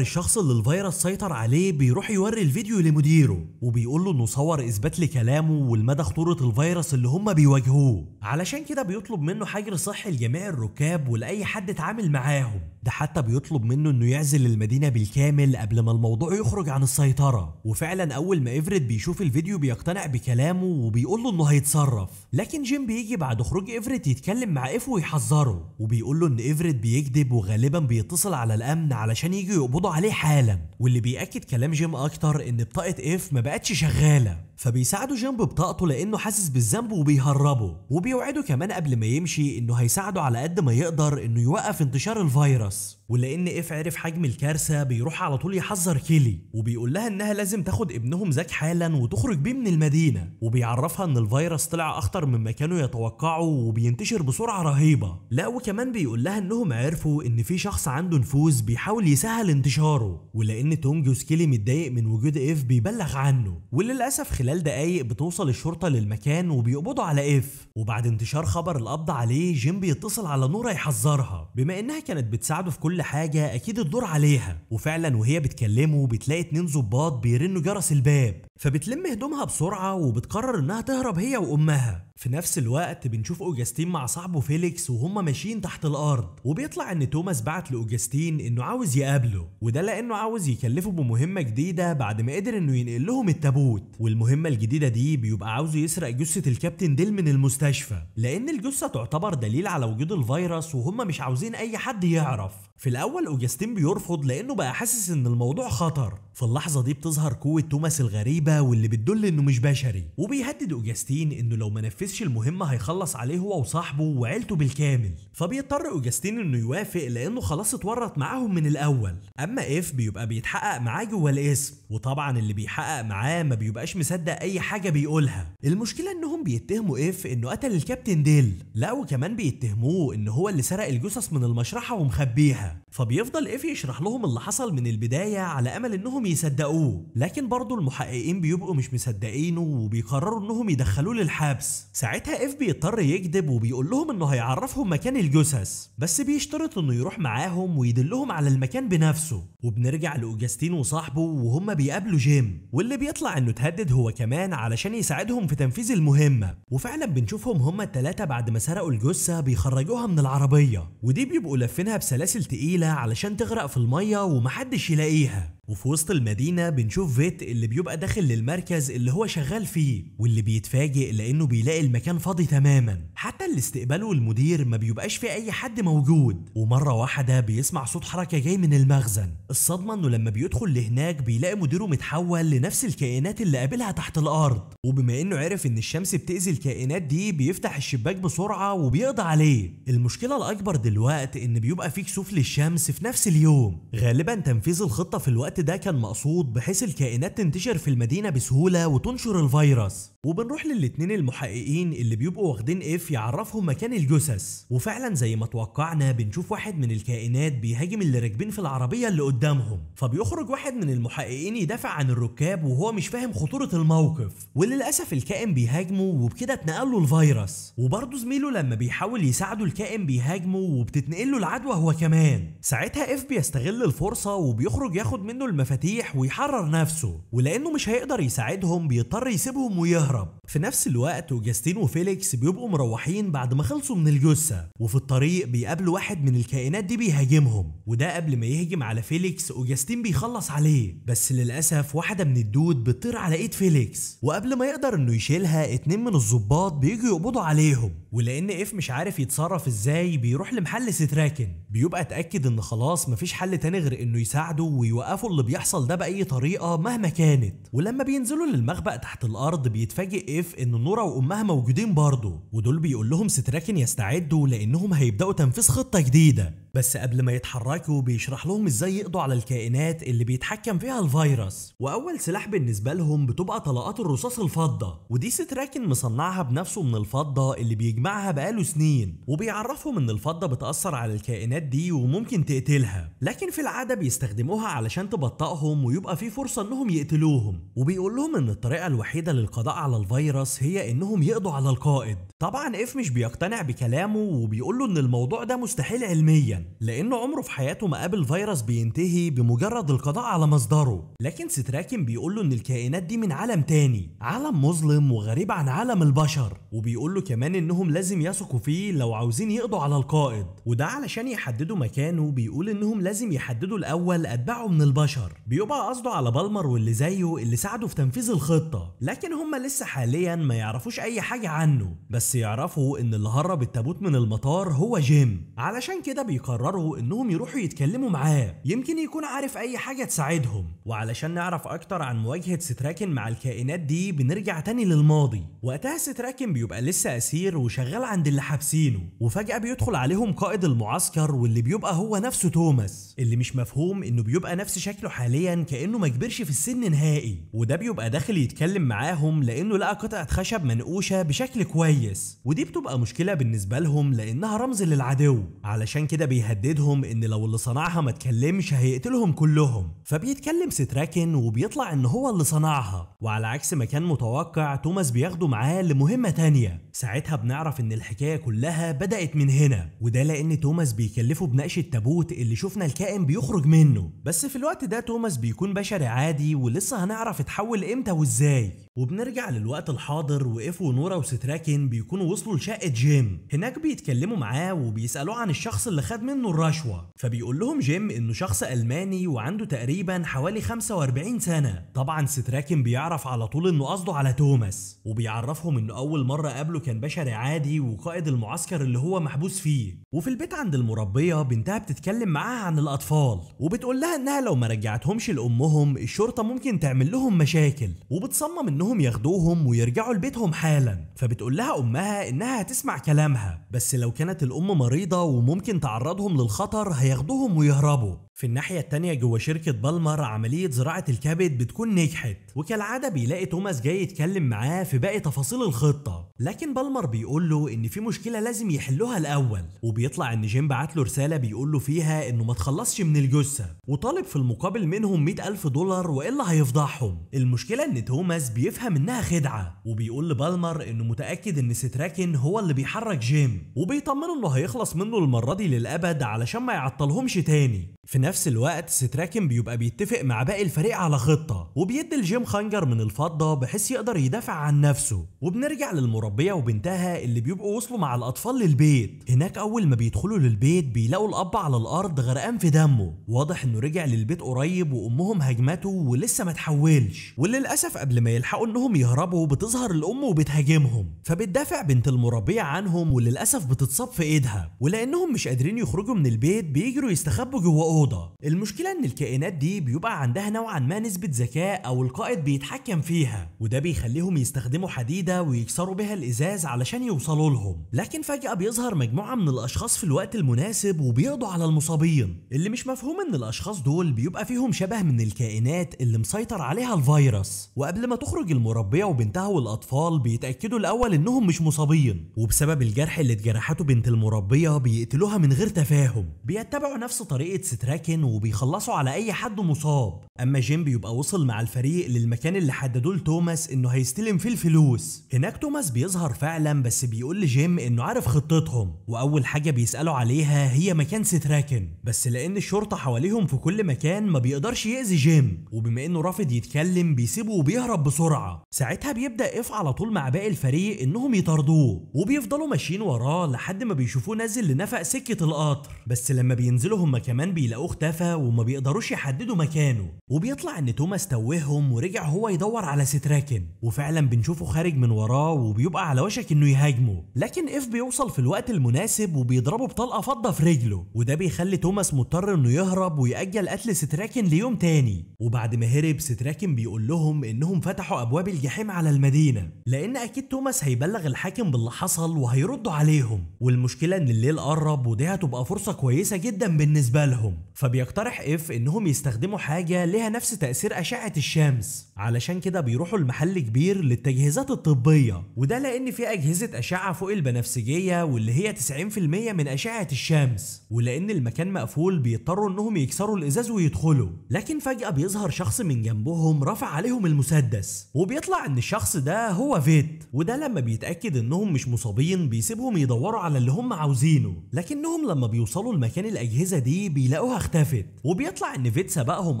الشخص اللي الفيروس سيطر عليه بيروح يوري الفيديو لمديره وبيقول له انه صور اثبات لكلامه والمدى خطوره الفيروس اللي هما بيواجهوه علشان كده بيطلب منه حجر صحي لجميع الركاب ولاي حد اتعامل معاهم ده حتى بيطلب منه انه يعزل المدينه بالكامل قبل ما الموضوع يخرج عن السيطره وفعلا اول ما ايفريت بيشوف الفيديو بيقتنع بكلامه وبيقول له انه هيتصرف لكن جيم بيجي بعد خروج ايفريت يتكلم مع اف ويحذره وبيقول له ان ايفريت بيكذب وغالبا بيتصل على الامن علشان يجوا يقبضوا عليه حالا واللي بياكد كلام جيم اكتر ان بطاقه اف ما بقتش شغاله فبيساعده جيم ببطاقته لانه حاسس بالذنب وبيهربه وبيوعده كمان قبل ما يمشي انه هيساعده على قد ما يقدر انه يوقف انتشار الفيروس Yes. ولان اف عرف حجم الكارثه بيروح على طول يحذر كيلي وبيقول لها انها لازم تاخد ابنهم زاك حالا وتخرج بيه من المدينه وبيعرفها ان الفيروس طلع اخطر مما كانوا يتوقعوا وبينتشر بسرعه رهيبه لا وكمان بيقول لها انهم عرفوا ان في شخص عنده نفوذ بيحاول يسهل انتشاره ولان تونجوس كيلي متضايق من وجود اف بيبلغ عنه وللاسف خلال دقايق بتوصل الشرطه للمكان وبيقبضوا على اف وبعد انتشار خبر القبض عليه جيم بيتصل على نورا يحذرها بما انها كانت بتساعده في كل حاجة أكيد الدور عليها وفعلا وهي بتكلمه بتلاقي اتنين ظباط بيرنوا جرس الباب فبتلم هدومها بسرعة وبتقرر إنها تهرب هي وأمها في نفس الوقت بنشوف اوجستين مع صاحبه فيليكس وهما ماشيين تحت الارض وبيطلع ان توماس بعت لاوجستين انه عاوز يقابله وده لانه عاوز يكلفه بمهمه جديده بعد ما قدر انه ينقل لهم التابوت والمهمه الجديده دي بيبقى عاوز يسرق جثه الكابتن ديل من المستشفى لان الجثه تعتبر دليل على وجود الفيروس وهما مش عاوزين اي حد يعرف في الاول اوجستين بيرفض لانه بقى حاسس ان الموضوع خطر في اللحظة دي بتظهر قوة توماس الغريبة واللي بتدل انه مش بشري وبيهدد اوجاستين انه لو ما نفذش المهمة هيخلص عليه هو وصاحبه وعيلته بالكامل فبيضطر اوجاستين انه يوافق لانه خلاص اتورط معاهم من الاول اما اف بيبقى بيتحقق معاه جوه الاسم وطبعا اللي بيحقق معاه ما بيبقاش مصدق اي حاجة بيقولها المشكلة انهم بيتهموا اف انه قتل الكابتن ديل لا وكمان بيتهموه ان هو اللي سرق الجثث من المشرحة ومخبيها فبيفضل اف يشرح لهم اللي حصل من البداية على امل انهم يصدقوه لكن برضه المحققين بيبقوا مش مصدقينه وبيقرروا انهم يدخلوه للحبس ساعتها اف بيضطر يكذب وبيقول لهم انه هيعرفهم مكان الجثث بس بيشترط انه يروح معاهم ويدلهم على المكان بنفسه وبنرجع لاوجاستين وصاحبه وهم بيقابلوا جيم واللي بيطلع انه تهدد هو كمان علشان يساعدهم في تنفيذ المهمه وفعلا بنشوفهم هما الثلاثه بعد ما سرقوا الجثه بيخرجوها من العربيه ودي بيبقوا لافينها بسلاسل تقيله علشان تغرق في الميه ومحدش يلاقيها وفي وسط المدينة بنشوف فيت اللي بيبقى داخل للمركز اللي هو شغال فيه واللي بيتفاجئ لأنه بيلاقي المكان فاضي تماما حتى اللي استقباله المدير ما بيبقاش فيه أي حد موجود ومرة واحدة بيسمع صوت حركة جاي من المخزن الصدمة إنه لما بيدخل لهناك بيلاقي مديره متحول لنفس الكائنات اللي قابلها تحت الأرض وبما إنه عرف إن الشمس بتأذي الكائنات دي بيفتح الشباك بسرعة وبيقضي عليه المشكلة الأكبر دلوقتي إن بيبقى فيه كسوف للشمس في نفس اليوم غالبا تنفيذ الخطة في الوقت ده كان مقصود بحيث الكائنات تنتشر في المدينة بسهولة وتنشر الفيروس وبنروح للاتنين المحققين اللي بيبقوا واخدين اف يعرفهم مكان الجثث وفعلا زي ما توقعنا بنشوف واحد من الكائنات بيهاجم اللي راكبين في العربيه اللي قدامهم فبيخرج واحد من المحققين يدافع عن الركاب وهو مش فاهم خطوره الموقف وللاسف الكائن بيهاجمه وبكده اتنقل له الفيروس وبرضه زميله لما بيحاول يساعده الكائن بيهاجمه وبتتنقل له العدوى هو كمان ساعتها اف بيستغل الفرصه وبيخرج ياخد منه المفاتيح ويحرر نفسه ولانه مش هيقدر يساعدهم بيضطر يسيبهم ويهرب يهرب في نفس الوقت وجاستين وفيليكس بيبقوا مروحين بعد ما خلصوا من الجثة وفي الطريق بيقابلوا واحد من الكائنات دي بيهاجمهم وده قبل ما يهجم على فيليكس وجاستين بيخلص عليه بس للأسف واحدة من الدود بتطير على ايد فيليكس وقبل ما يقدر انه يشيلها اتنين من الظباط بيجوا يقبضوا عليهم ولان اف مش عارف يتصرف ازاي بيروح لمحل ستراكن بيبقى اتاكد ان خلاص مفيش حل تاني غير انه يساعده ويوقفوا اللي بيحصل ده باي طريقه مهما كانت ولما بينزلوا للمخبأ تحت الارض بيتفاجئوا بتفاجئ ايف ان نورا وامها موجودين برضه ودول بيقول لهم ستراكن يستعدوا لانهم هيبداوا تنفيذ خطه جديده بس قبل ما يتحركوا بيشرح لهم ازاي يقضوا على الكائنات اللي بيتحكم فيها الفيروس واول سلاح بالنسبه لهم بتبقى طلقات الرصاص الفضه ودي ستراكن مصنعها بنفسه من الفضه اللي بيجمعها بقاله سنين وبيعرفهم ان الفضه بتاثر على الكائنات دي وممكن تقتلها لكن في العاده بيستخدموها علشان تبطئهم ويبقى في فرصه انهم يقتلوهم وبيقول لهم ان الطريقه الوحيده للقضاء على الفيروس هي انهم يقضوا على القائد طبعا اف مش بيقتنع بكلامه وبيقول له ان الموضوع ده مستحيل علميا نسبيا لانه عمره في حياته ما قابل فيروس بينتهي بمجرد القضاء على مصدره لكن ستراكن بيقول له ان الكائنات دي من عالم تاني عالم مظلم وغريب عن عالم البشر وبيقول له كمان انهم لازم يثقوا فيه لو عاوزين يقضوا على القائد وده علشان يحددوا مكانه بيقول انهم لازم يحددوا الاول اتباعه من البشر بيبقى قصده على بالمر واللي زيه اللي ساعده في تنفيذ الخطه لكن هم لسه حاليا ما يعرفوش اي حاجه عنه بس يعرفوا ان اللي هرب التابوت من المطار هو جيم علشان كده بيقرر قرروا انهم يروحوا يتكلموا معاه يمكن يكون عارف اي حاجه تساعدهم وعلشان نعرف اكتر عن مواجهه ستراكن مع الكائنات دي بنرجع تاني للماضي وقتها ستراكن بيبقى لسه اسير وشغال عند اللي حابسينه وفجاه بيدخل عليهم قائد المعسكر واللي بيبقى هو نفسه توماس اللي مش مفهوم انه بيبقى نفس شكله حاليا كانه ما كبرش في السن نهائي وده بيبقى داخل يتكلم معاهم لانه لقى قطعه خشب منقوشه بشكل كويس ودي بتبقى مشكله بالنسبه لهم لانها رمز للعدو علشان كده بي بيهددهم ان لو اللي صنعها ما اتكلمش هيقتلهم كلهم فبيتكلم ستراكن وبيطلع ان هو اللي صنعها وعلى عكس ما كان متوقع توماس بياخده معاه لمهمة تانية ساعتها بنعرف ان الحكاية كلها بدأت من هنا وده لان توماس بيكلفه بنقش التابوت اللي شفنا الكائن بيخرج منه بس في الوقت ده توماس بيكون بشري عادي ولسه هنعرف اتحول امتى وازاي وبنرجع للوقت الحاضر وقف ونورا وستراكن بيكونوا وصلوا لشقه جيم هناك بيتكلموا معاه وبيسالوه عن الشخص اللي خد منه الرشوه فبيقول لهم جيم انه شخص الماني وعنده تقريبا حوالي 45 سنه طبعا ستراكن بيعرف على طول انه قصده على توماس وبيعرفهم انه اول مره قابله كان بشري عادي وقائد المعسكر اللي هو محبوس فيه وفي البيت عند المربيه بنتها بتتكلم معاها عن الاطفال وبتقول لها انها لو ما رجعتهمش لامهم الشرطه ممكن تعمل لهم مشاكل وبتصمم انهم ياخدوهم ويرجعوا لبيتهم حالا فبتقول لها امها انها هتسمع كلامها بس لو كانت الام مريضه وممكن تعرضهم للخطر هياخدوهم ويهربوا في الناحية التانية جوه شركة بالمر عملية زراعة الكبد بتكون نجحت وكالعادة بيلاقي توماس جاي يتكلم معاه في باقي تفاصيل الخطة لكن بالمر بيقول له ان في مشكلة لازم يحلوها الاول وبيطلع ان جيم بعت له رسالة بيقول له فيها انه ما تخلصش من الجثة وطالب في المقابل منهم 100 ألف دولار والا هيفضحهم المشكلة ان توماس بيفهم انها خدعة وبيقول لبالمر انه متأكد ان ستراكن هو اللي بيحرك جيم وبيطمنه انه هيخلص منه المرة دي للابد علشان ما يعطلهمش تاني في نفس الوقت ستراكن بيبقى بيتفق مع باقي الفريق على خطة وبيدي الجيم خنجر من الفضة بحيث يقدر يدافع عن نفسه وبنرجع للمربية وبنتها اللي بيبقوا وصلوا مع الأطفال للبيت هناك أول ما بيدخلوا للبيت بيلاقوا الأب على الأرض غرقان في دمه واضح إنه رجع للبيت قريب وأمهم هاجمته ولسه ما تحولش وللأسف قبل ما يلحقوا إنهم يهربوا بتظهر الأم وبتهاجمهم فبتدافع بنت المربية عنهم وللأسف بتتصاب في إيدها ولأنهم مش قادرين يخرجوا من البيت بيجروا يستخبوا جوه اوضه المشكله ان الكائنات دي بيبقى عندها نوعا ما نسبه ذكاء او القائد بيتحكم فيها وده بيخليهم يستخدموا حديده ويكسروا بها الازاز علشان يوصلوا لهم لكن فجاه بيظهر مجموعه من الاشخاص في الوقت المناسب وبيقضوا على المصابين اللي مش مفهوم ان الاشخاص دول بيبقى فيهم شبه من الكائنات اللي مسيطر عليها الفيروس وقبل ما تخرج المربيه وبنتها والاطفال بيتاكدوا الاول انهم مش مصابين وبسبب الجرح اللي اتجرحته بنت المربيه بيقتلوها من غير تفاهم بيتبعوا نفس طريقه بيتراكن وبيخلصوا على اي حد مصاب اما جيم بيبقى وصل مع الفريق للمكان اللي حددوه لتوماس انه هيستلم فيه الفلوس هناك توماس بيظهر فعلا بس بيقول لجيم انه عارف خطتهم واول حاجه بيساله عليها هي مكان ستراكن بس لان الشرطه حواليهم في كل مكان ما بيقدرش يأذي جيم وبما انه رافض يتكلم بيسيبه وبيهرب بسرعه ساعتها بيبدا اف على طول مع باقي الفريق انهم يطاردوه وبيفضلوا ماشيين وراه لحد ما بيشوفوه نازل لنفق سكه القطر بس لما بينزلوا هما كمان بيلاقوا بيلاقوه اختفى وما بيقدروش يحددوا مكانه وبيطلع ان توماس توههم ورجع هو يدور على ستراكن وفعلا بنشوفه خارج من وراه وبيبقى على وشك انه يهاجمه لكن اف بيوصل في الوقت المناسب وبيضربه بطلقه فضه في رجله وده بيخلي توماس مضطر انه يهرب ويأجل قتل ستراكن ليوم تاني وبعد ما هرب ستراكن بيقول لهم انهم فتحوا ابواب الجحيم على المدينه لان اكيد توماس هيبلغ الحاكم باللي حصل وهيردوا عليهم والمشكله ان الليل قرب ودي هتبقى فرصه كويسه جدا بالنسبه لهم فبيقترح اف انهم يستخدموا حاجه لها نفس تاثير اشعه الشمس علشان كده بيروحوا لمحل كبير للتجهيزات الطبيه وده لان في اجهزه اشعه فوق البنفسجيه واللي هي 90% من اشعه الشمس ولان المكان مقفول بيضطروا انهم يكسروا الازاز ويدخلوا لكن فجاه بيظهر شخص من جنبهم رفع عليهم المسدس وبيطلع ان الشخص ده هو فيت وده لما بيتاكد انهم مش مصابين بيسيبهم يدوروا على اللي هم عاوزينه لكنهم لما بيوصلوا لمكان الاجهزه دي بيلاقوها وروها اختفت وبيطلع ان فيت سبقهم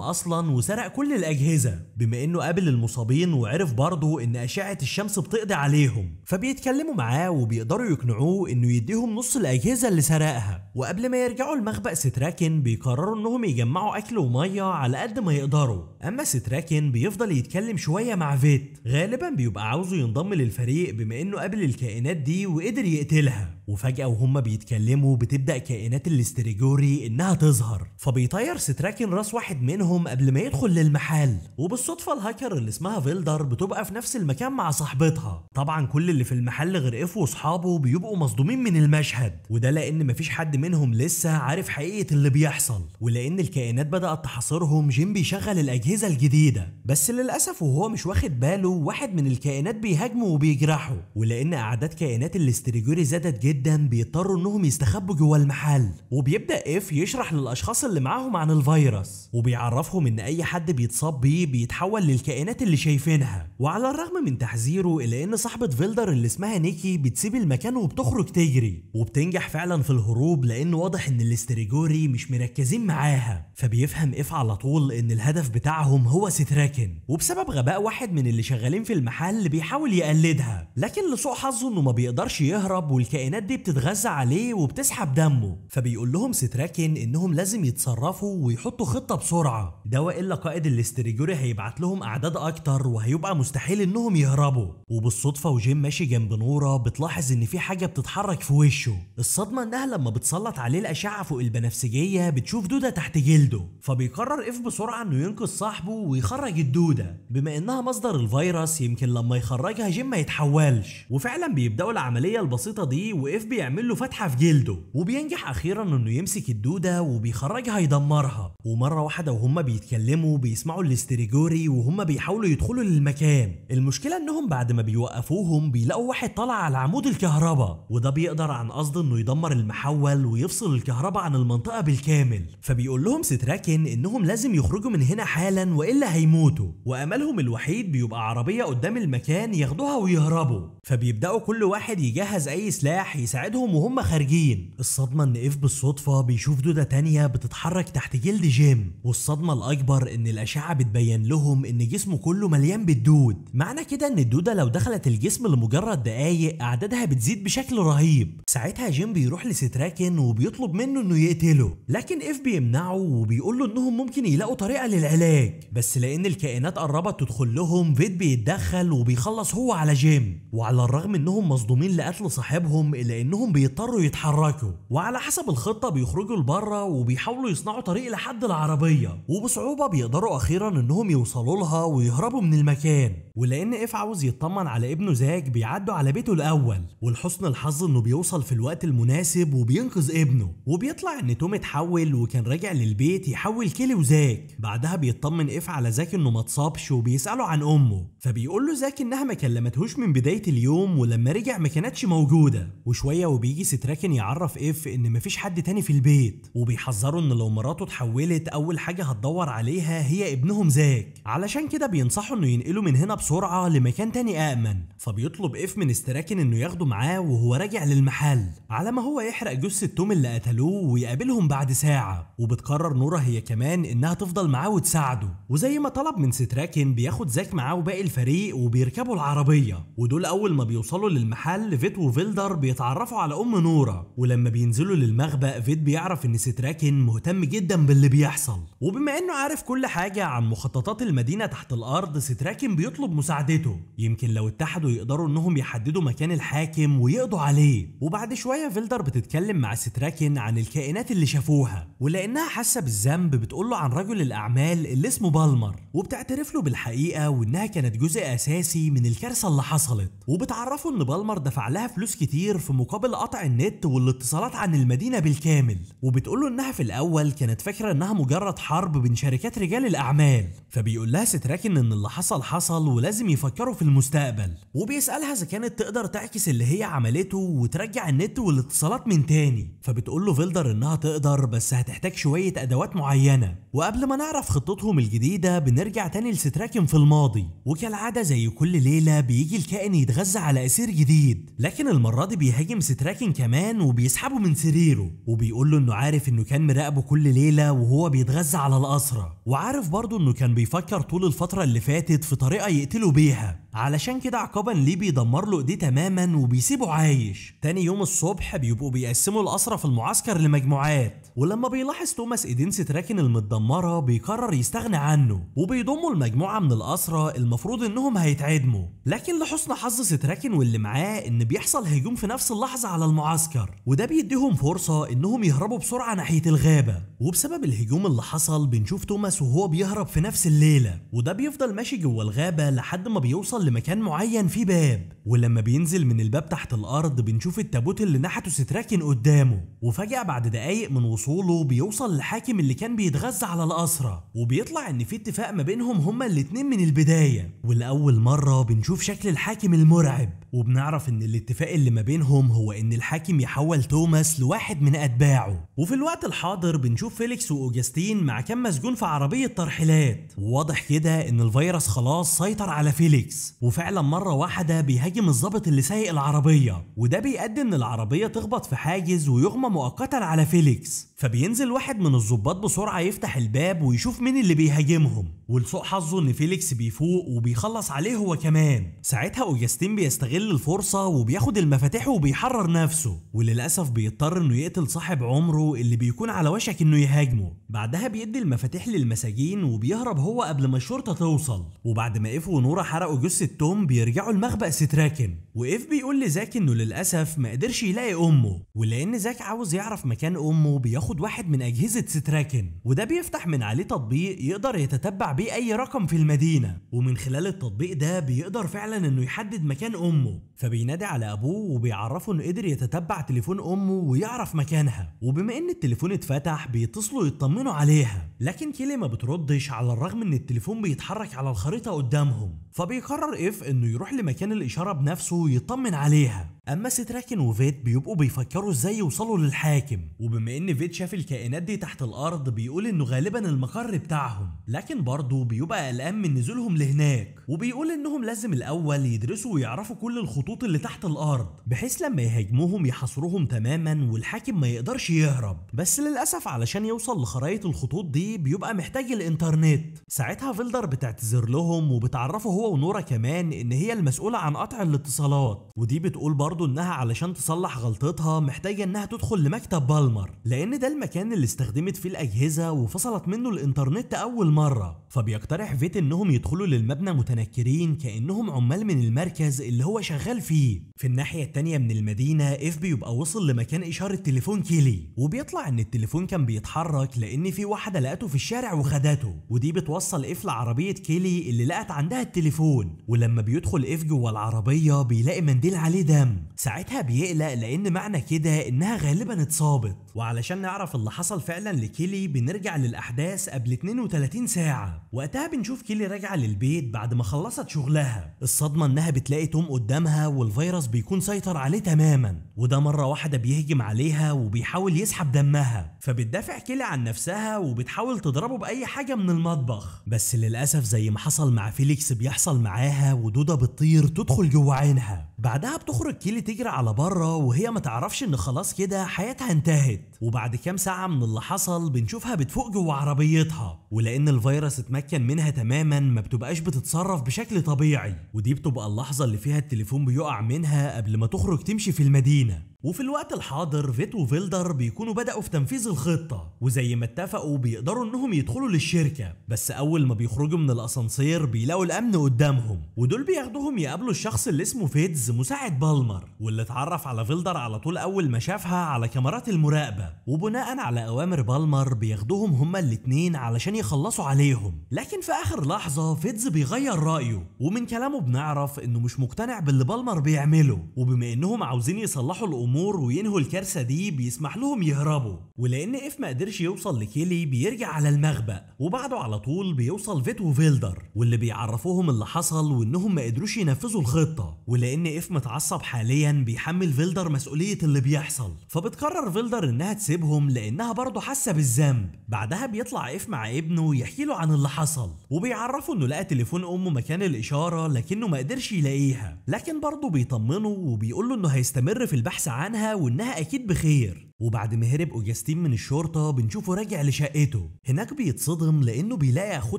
اصلا وسرق كل الاجهزه بما انه قابل المصابين وعرف برضه ان اشعه الشمس بتقضي عليهم فبيتكلموا معاه وبيقدروا يقنعوه انه يديهم نص الاجهزه اللي سرقها وقبل ما يرجعوا لمخبأ ستراكن بيقرروا انهم يجمعوا اكل وميه على قد ما يقدروا اما ستراكن بيفضل يتكلم شويه مع فيت غالبا بيبقى عاوزه ينضم للفريق بما انه قابل الكائنات دي وقدر يقتلها وفجأة وهم بيتكلموا بتبدأ كائنات الاستريجوري إنها تظهر فبيطير ستراكن راس واحد منهم قبل ما يدخل للمحل وبالصدفة الهاكر اللي اسمها فيلدر بتبقى في نفس المكان مع صاحبتها طبعا كل اللي في المحل غير إف وأصحابه بيبقوا مصدومين من المشهد وده لأن مفيش حد منهم لسه عارف حقيقة اللي بيحصل ولأن الكائنات بدأت تحاصرهم جيم بيشغل الأجهزة الجديدة بس للأسف وهو مش واخد باله واحد من الكائنات بيهاجمه وبيجرحه ولأن أعداد كائنات الاستريجوري زادت جدا جدا بيضطروا انهم يستخبوا جوه المحل وبيبدا اف يشرح للاشخاص اللي معاهم عن الفيروس وبيعرفهم ان اي حد بيتصاب بيه بيتحول للكائنات اللي شايفينها وعلى الرغم من تحذيره الا ان صاحبه فيلدر اللي اسمها نيكي بتسيب المكان وبتخرج تجري وبتنجح فعلا في الهروب لان واضح ان الاستريجوري مش مركزين معاها فبيفهم اف على طول ان الهدف بتاعهم هو ستراكن وبسبب غباء واحد من اللي شغالين في المحل بيحاول يقلدها لكن لسوء حظه انه ما بيقدرش يهرب والكائنات البنات دي بتتغذى عليه وبتسحب دمه فبيقول لهم ستراكن انهم لازم يتصرفوا ويحطوا خطه بسرعه ده والا قائد الاستريجوري هيبعت لهم اعداد اكتر وهيبقى مستحيل انهم يهربوا وبالصدفه وجيم ماشي جنب نوره بتلاحظ ان في حاجه بتتحرك في وشه الصدمه انها لما بتسلط عليه الاشعه فوق البنفسجيه بتشوف دوده تحت جلده فبيقرر اف بسرعه انه ينقذ صاحبه ويخرج الدوده بما انها مصدر الفيروس يمكن لما يخرجها جيم ما يتحولش وفعلا بيبداوا العمليه البسيطه دي وقف بيعمل له فتحه في جلده وبينجح اخيرا انه يمسك الدوده وبيخرجها يدمرها ومره واحده وهم بيتكلموا بيسمعوا الاستريجوري وهم بيحاولوا يدخلوا للمكان المشكله انهم بعد ما بيوقفوهم بيلاقوا واحد طالع على عمود الكهرباء وده بيقدر عن قصد انه يدمر المحول ويفصل الكهرباء عن المنطقه بالكامل فبيقول لهم ستراكن انهم لازم يخرجوا من هنا حالا والا هيموتوا واملهم الوحيد بيبقى عربيه قدام المكان ياخدوها ويهربوا فبيبداوا كل واحد يجهز اي سلاح يساعدهم وهم خارجين الصدمة ان ايف بالصدفة بيشوف دودة تانية بتتحرك تحت جلد جيم والصدمة الاكبر ان الاشعة بتبين لهم ان جسمه كله مليان بالدود معنى كده ان الدودة لو دخلت الجسم لمجرد دقايق اعدادها بتزيد بشكل رهيب ساعتها جيم بيروح لستراكن وبيطلب منه انه يقتله لكن ايف بيمنعه وبيقول له انهم ممكن يلاقوا طريقة للعلاج بس لان الكائنات قربت تدخل لهم فيت بيتدخل وبيخلص هو على جيم وعلى الرغم انهم مصدومين لقتل صاحبهم اللي لانهم بيضطروا يتحركوا وعلى حسب الخطه بيخرجوا لبره وبيحاولوا يصنعوا طريق لحد العربيه وبصعوبه بيقدروا اخيرا انهم يوصلوا لها ويهربوا من المكان ولان اف عاوز يطمن على ابنه زاك بيعدوا على بيته الاول ولحسن الحظ انه بيوصل في الوقت المناسب وبينقذ ابنه وبيطلع ان توم اتحول وكان راجع للبيت يحول كيلي وزاك بعدها بيطمن اف على زاك انه ما اتصابش وبيساله عن امه فبيقول له زاك انها ما كلمتهوش من بدايه اليوم ولما رجع ما كانتش موجوده شويه وبيجي ستراكن يعرف اف إيه ان مفيش حد تاني في البيت وبيحذره ان لو مراته اتحولت اول حاجه هتدور عليها هي ابنهم زاك علشان كده بينصحه انه ينقله من هنا بسرعه لمكان تاني امن فبيطلب اف من ستراكن انه ياخده معاه وهو راجع للمحل على ما هو يحرق جثه توم اللي قتلوه ويقابلهم بعد ساعه وبتقرر نورا هي كمان انها تفضل معاه وتساعده وزي ما طلب من ستراكن بياخد زاك معاه وباقي الفريق وبيركبوا العربيه ودول اول ما بيوصلوا للمحل فيت وفيلدر بيتعرفوا بيتعرفوا على ام نورا ولما بينزلوا للمخبأ فيد بيعرف ان ستراكن مهتم جدا باللي بيحصل وبما انه عارف كل حاجة عن مخططات المدينة تحت الارض ستراكن بيطلب مساعدته يمكن لو اتحدوا يقدروا انهم يحددوا مكان الحاكم ويقضوا عليه وبعد شوية فيلدر بتتكلم مع ستراكن عن الكائنات اللي شافوها ولانها حاسة بالذنب بتقول له عن رجل الاعمال اللي اسمه بالمر وبتعترف له بالحقيقة وانها كانت جزء اساسي من الكارثة اللي حصلت وبتعرفه ان بالمر دفع لها فلوس كتير في مقابل قطع النت والاتصالات عن المدينة بالكامل وبتقول له انها في الاول كانت فاكرة انها مجرد حرب بين شركات رجال الأعمال فبيقول لها ستراكن إن اللي حصل حصل ولازم يفكروا في المستقبل وبيسألها إذا كانت تقدر تعكس اللي هي عملته وترجع النت والاتصالات من تاني فبتقول له فيلدر إنها تقدر بس هتحتاج شوية أدوات معينة وقبل ما نعرف خطتهم الجديدة بنرجع تاني لستراكن في الماضي وكالعادة زي كل ليلة بيجي الكائن يتغذى على أسير جديد لكن المرة دي بيهاجم ستراكن كمان وبيسحبه من سريره وبيقول له إنه عارف إنه كان مراقبه كل ليلة وهو بيتغذى على الأسرة وعارف برضو انه كان بيفكر طول الفترة اللي فاتت في طريقة يقتلوا بيها علشان كده عقابا ليه بيدمر له ايديه تماما وبيسيبه عايش تاني يوم الصبح بيبقوا بيقسموا الاسرى في المعسكر لمجموعات ولما بيلاحظ توماس ايدين ستراكن المتدمره بيقرر يستغنى عنه وبيضموا المجموعه من الاسرى المفروض انهم هيتعدموا لكن لحسن حظ ستراكن واللي معاه ان بيحصل هجوم في نفس اللحظه على المعسكر وده بيديهم فرصه انهم يهربوا بسرعه ناحيه الغابه وبسبب الهجوم اللي حصل بنشوف توماس وهو بيهرب في نفس الليله وده بيفضل ماشي جوه الغابه لحد ما بيوصل لمكان معين فيه باب ولما بينزل من الباب تحت الارض بنشوف التابوت اللي نحته ستراكن قدامه وفجأة بعد دقايق من وصوله بيوصل للحاكم اللي كان بيتغذى على الأسرة وبيطلع إن في اتفاق ما بينهم هما الاتنين من البداية ولأول مرة بنشوف شكل الحاكم المرعب وبنعرف إن الاتفاق اللي ما بينهم هو إن الحاكم يحول توماس لواحد من أتباعه وفي الوقت الحاضر بنشوف فيليكس وأوجستين مع كام مسجون في عربية ترحيلات وواضح كده إن الفيروس خلاص سيطر على فيليكس وفعلا مرة واحدة بيهاجم بيهاجم الظابط اللي سايق العربيه وده بيؤدي ان العربيه تخبط في حاجز ويغمى مؤقتا على فيليكس فبينزل واحد من الظباط بسرعه يفتح الباب ويشوف مين اللي بيهاجمهم ولسوء حظه ان فيليكس بيفوق وبيخلص عليه هو كمان ساعتها اوجستين بيستغل الفرصه وبياخد المفاتيح وبيحرر نفسه وللاسف بيضطر انه يقتل صاحب عمره اللي بيكون على وشك انه يهاجمه بعدها بيدي المفاتيح للمساجين وبيهرب هو قبل ما الشرطه توصل وبعد ما ايف ونورا حرقوا جثه توم بيرجعوا المخبأ ستراكن وايف بيقول لزاك انه للاسف ما قدرش يلاقي امه ولان زاك عاوز يعرف مكان امه بياخد بياخد واحد من اجهزه ستراكن وده بيفتح من عليه تطبيق يقدر يتتبع بيه اي رقم في المدينه ومن خلال التطبيق ده بيقدر فعلا انه يحدد مكان امه فبينادي على ابوه وبيعرفه انه قدر يتتبع تليفون امه ويعرف مكانها وبما ان التليفون اتفتح بيتصلوا يطمنوا عليها لكن كيلي ما بتردش على الرغم ان التليفون بيتحرك على الخريطه قدامهم فبيقرر اف انه يروح لمكان الاشاره بنفسه يطمن عليها اما ستراكن وفيت بيبقوا بيفكروا ازاي يوصلوا للحاكم وبما ان فيت شاف الكائنات دي تحت الارض بيقول انه غالبا المقر بتاعهم لكن برضه بيبقى قلقان من نزولهم لهناك وبيقول انهم لازم الاول يدرسوا ويعرفوا كل الخطوط الخطوط اللي تحت الارض بحيث لما يهاجموهم يحاصروهم تماما والحاكم ما يقدرش يهرب بس للاسف علشان يوصل لخرائط الخطوط دي بيبقى محتاج الانترنت ساعتها فيلدر بتعتذر لهم وبتعرفه هو ونورا كمان ان هي المسؤوله عن قطع الاتصالات ودي بتقول برضه انها علشان تصلح غلطتها محتاجه انها تدخل لمكتب بالمر لان ده المكان اللي استخدمت فيه الاجهزه وفصلت منه الانترنت اول مره فبيقترح فيت انهم يدخلوا للمبنى متنكرين كانهم عمال من المركز اللي هو شغال فيه في الناحية التانية من المدينة اف بيبقى وصل لمكان إشارة تليفون كيلي وبيطلع إن التليفون كان بيتحرك لأن في واحدة لقته في الشارع وخدته ودي بتوصل اف لعربية كيلي اللي لقت عندها التليفون ولما بيدخل اف جوه العربية بيلاقي منديل عليه دم ساعتها بيقلق لأن معنى كده إنها غالبا اتصابت وعلشان نعرف اللي حصل فعلا لكيلي بنرجع للأحداث قبل 32 ساعة وقتها بنشوف كيلي راجعة للبيت بعد ما خلصت شغلها الصدمة إنها بتلاقي توم قدامها والفيروس بيكون سيطر عليه تماما وده مرة واحدة بيهجم عليها وبيحاول يسحب دمها فبتدافع كيلي عن نفسها وبتحاول تضربه بأي حاجة من المطبخ بس للأسف زي ما حصل مع فيليكس بيحصل معاها ودودة بتطير تدخل جوه عينها بعدها بتخرج كيلي تجري على بره وهي ما تعرفش ان خلاص كده حياتها انتهت وبعد كام ساعة من اللي حصل بنشوفها بتفوق جوه عربيتها ولأن الفيروس اتمكن منها تماما ما بتبقاش بتتصرف بشكل طبيعي ودي بتبقى اللحظة اللي فيها التليفون ويقع منها قبل ما تخرج تمشي في المدينة وفي الوقت الحاضر فيت وفيلدر بيكونوا بدأوا في تنفيذ الخطة وزي ما اتفقوا بيقدروا انهم يدخلوا للشركة بس اول ما بيخرجوا من الاسانسير بيلاقوا الامن قدامهم ودول بياخدوهم يقابلوا الشخص اللي اسمه فيدز مساعد بالمر واللي اتعرف على فيلدر على طول اول ما شافها على كاميرات المراقبة وبناء على اوامر بالمر بياخدوهم هما الاتنين علشان يخلصوا عليهم لكن في اخر لحظة فيدز بيغير رأيه ومن كلامه بنعرف انه مش مقتنع باللي بالمر بيعمله وبما انهم عاوزين يصلحوا الامور الامور وينهوا الكارثه دي بيسمح لهم يهربوا ولان اف ما قدرش يوصل لكيلي بيرجع على المخبأ وبعده على طول بيوصل فيت وفيلدر واللي بيعرفوهم اللي حصل وانهم ما قدروش ينفذوا الخطه ولان اف متعصب حاليا بيحمل فيلدر مسؤوليه اللي بيحصل فبتقرر فيلدر انها تسيبهم لانها برضه حاسه بالذنب بعدها بيطلع اف مع ابنه يحكي له عن اللي حصل وبيعرفه انه لقى تليفون امه مكان الاشاره لكنه ما قدرش يلاقيها لكن برضه بيطمنه وبيقول له انه هيستمر في البحث عنها وانها اكيد بخير وبعد ما هرب اوجاستين من الشرطه بنشوفه راجع لشقته هناك بيتصدم لانه بيلاقي اخوه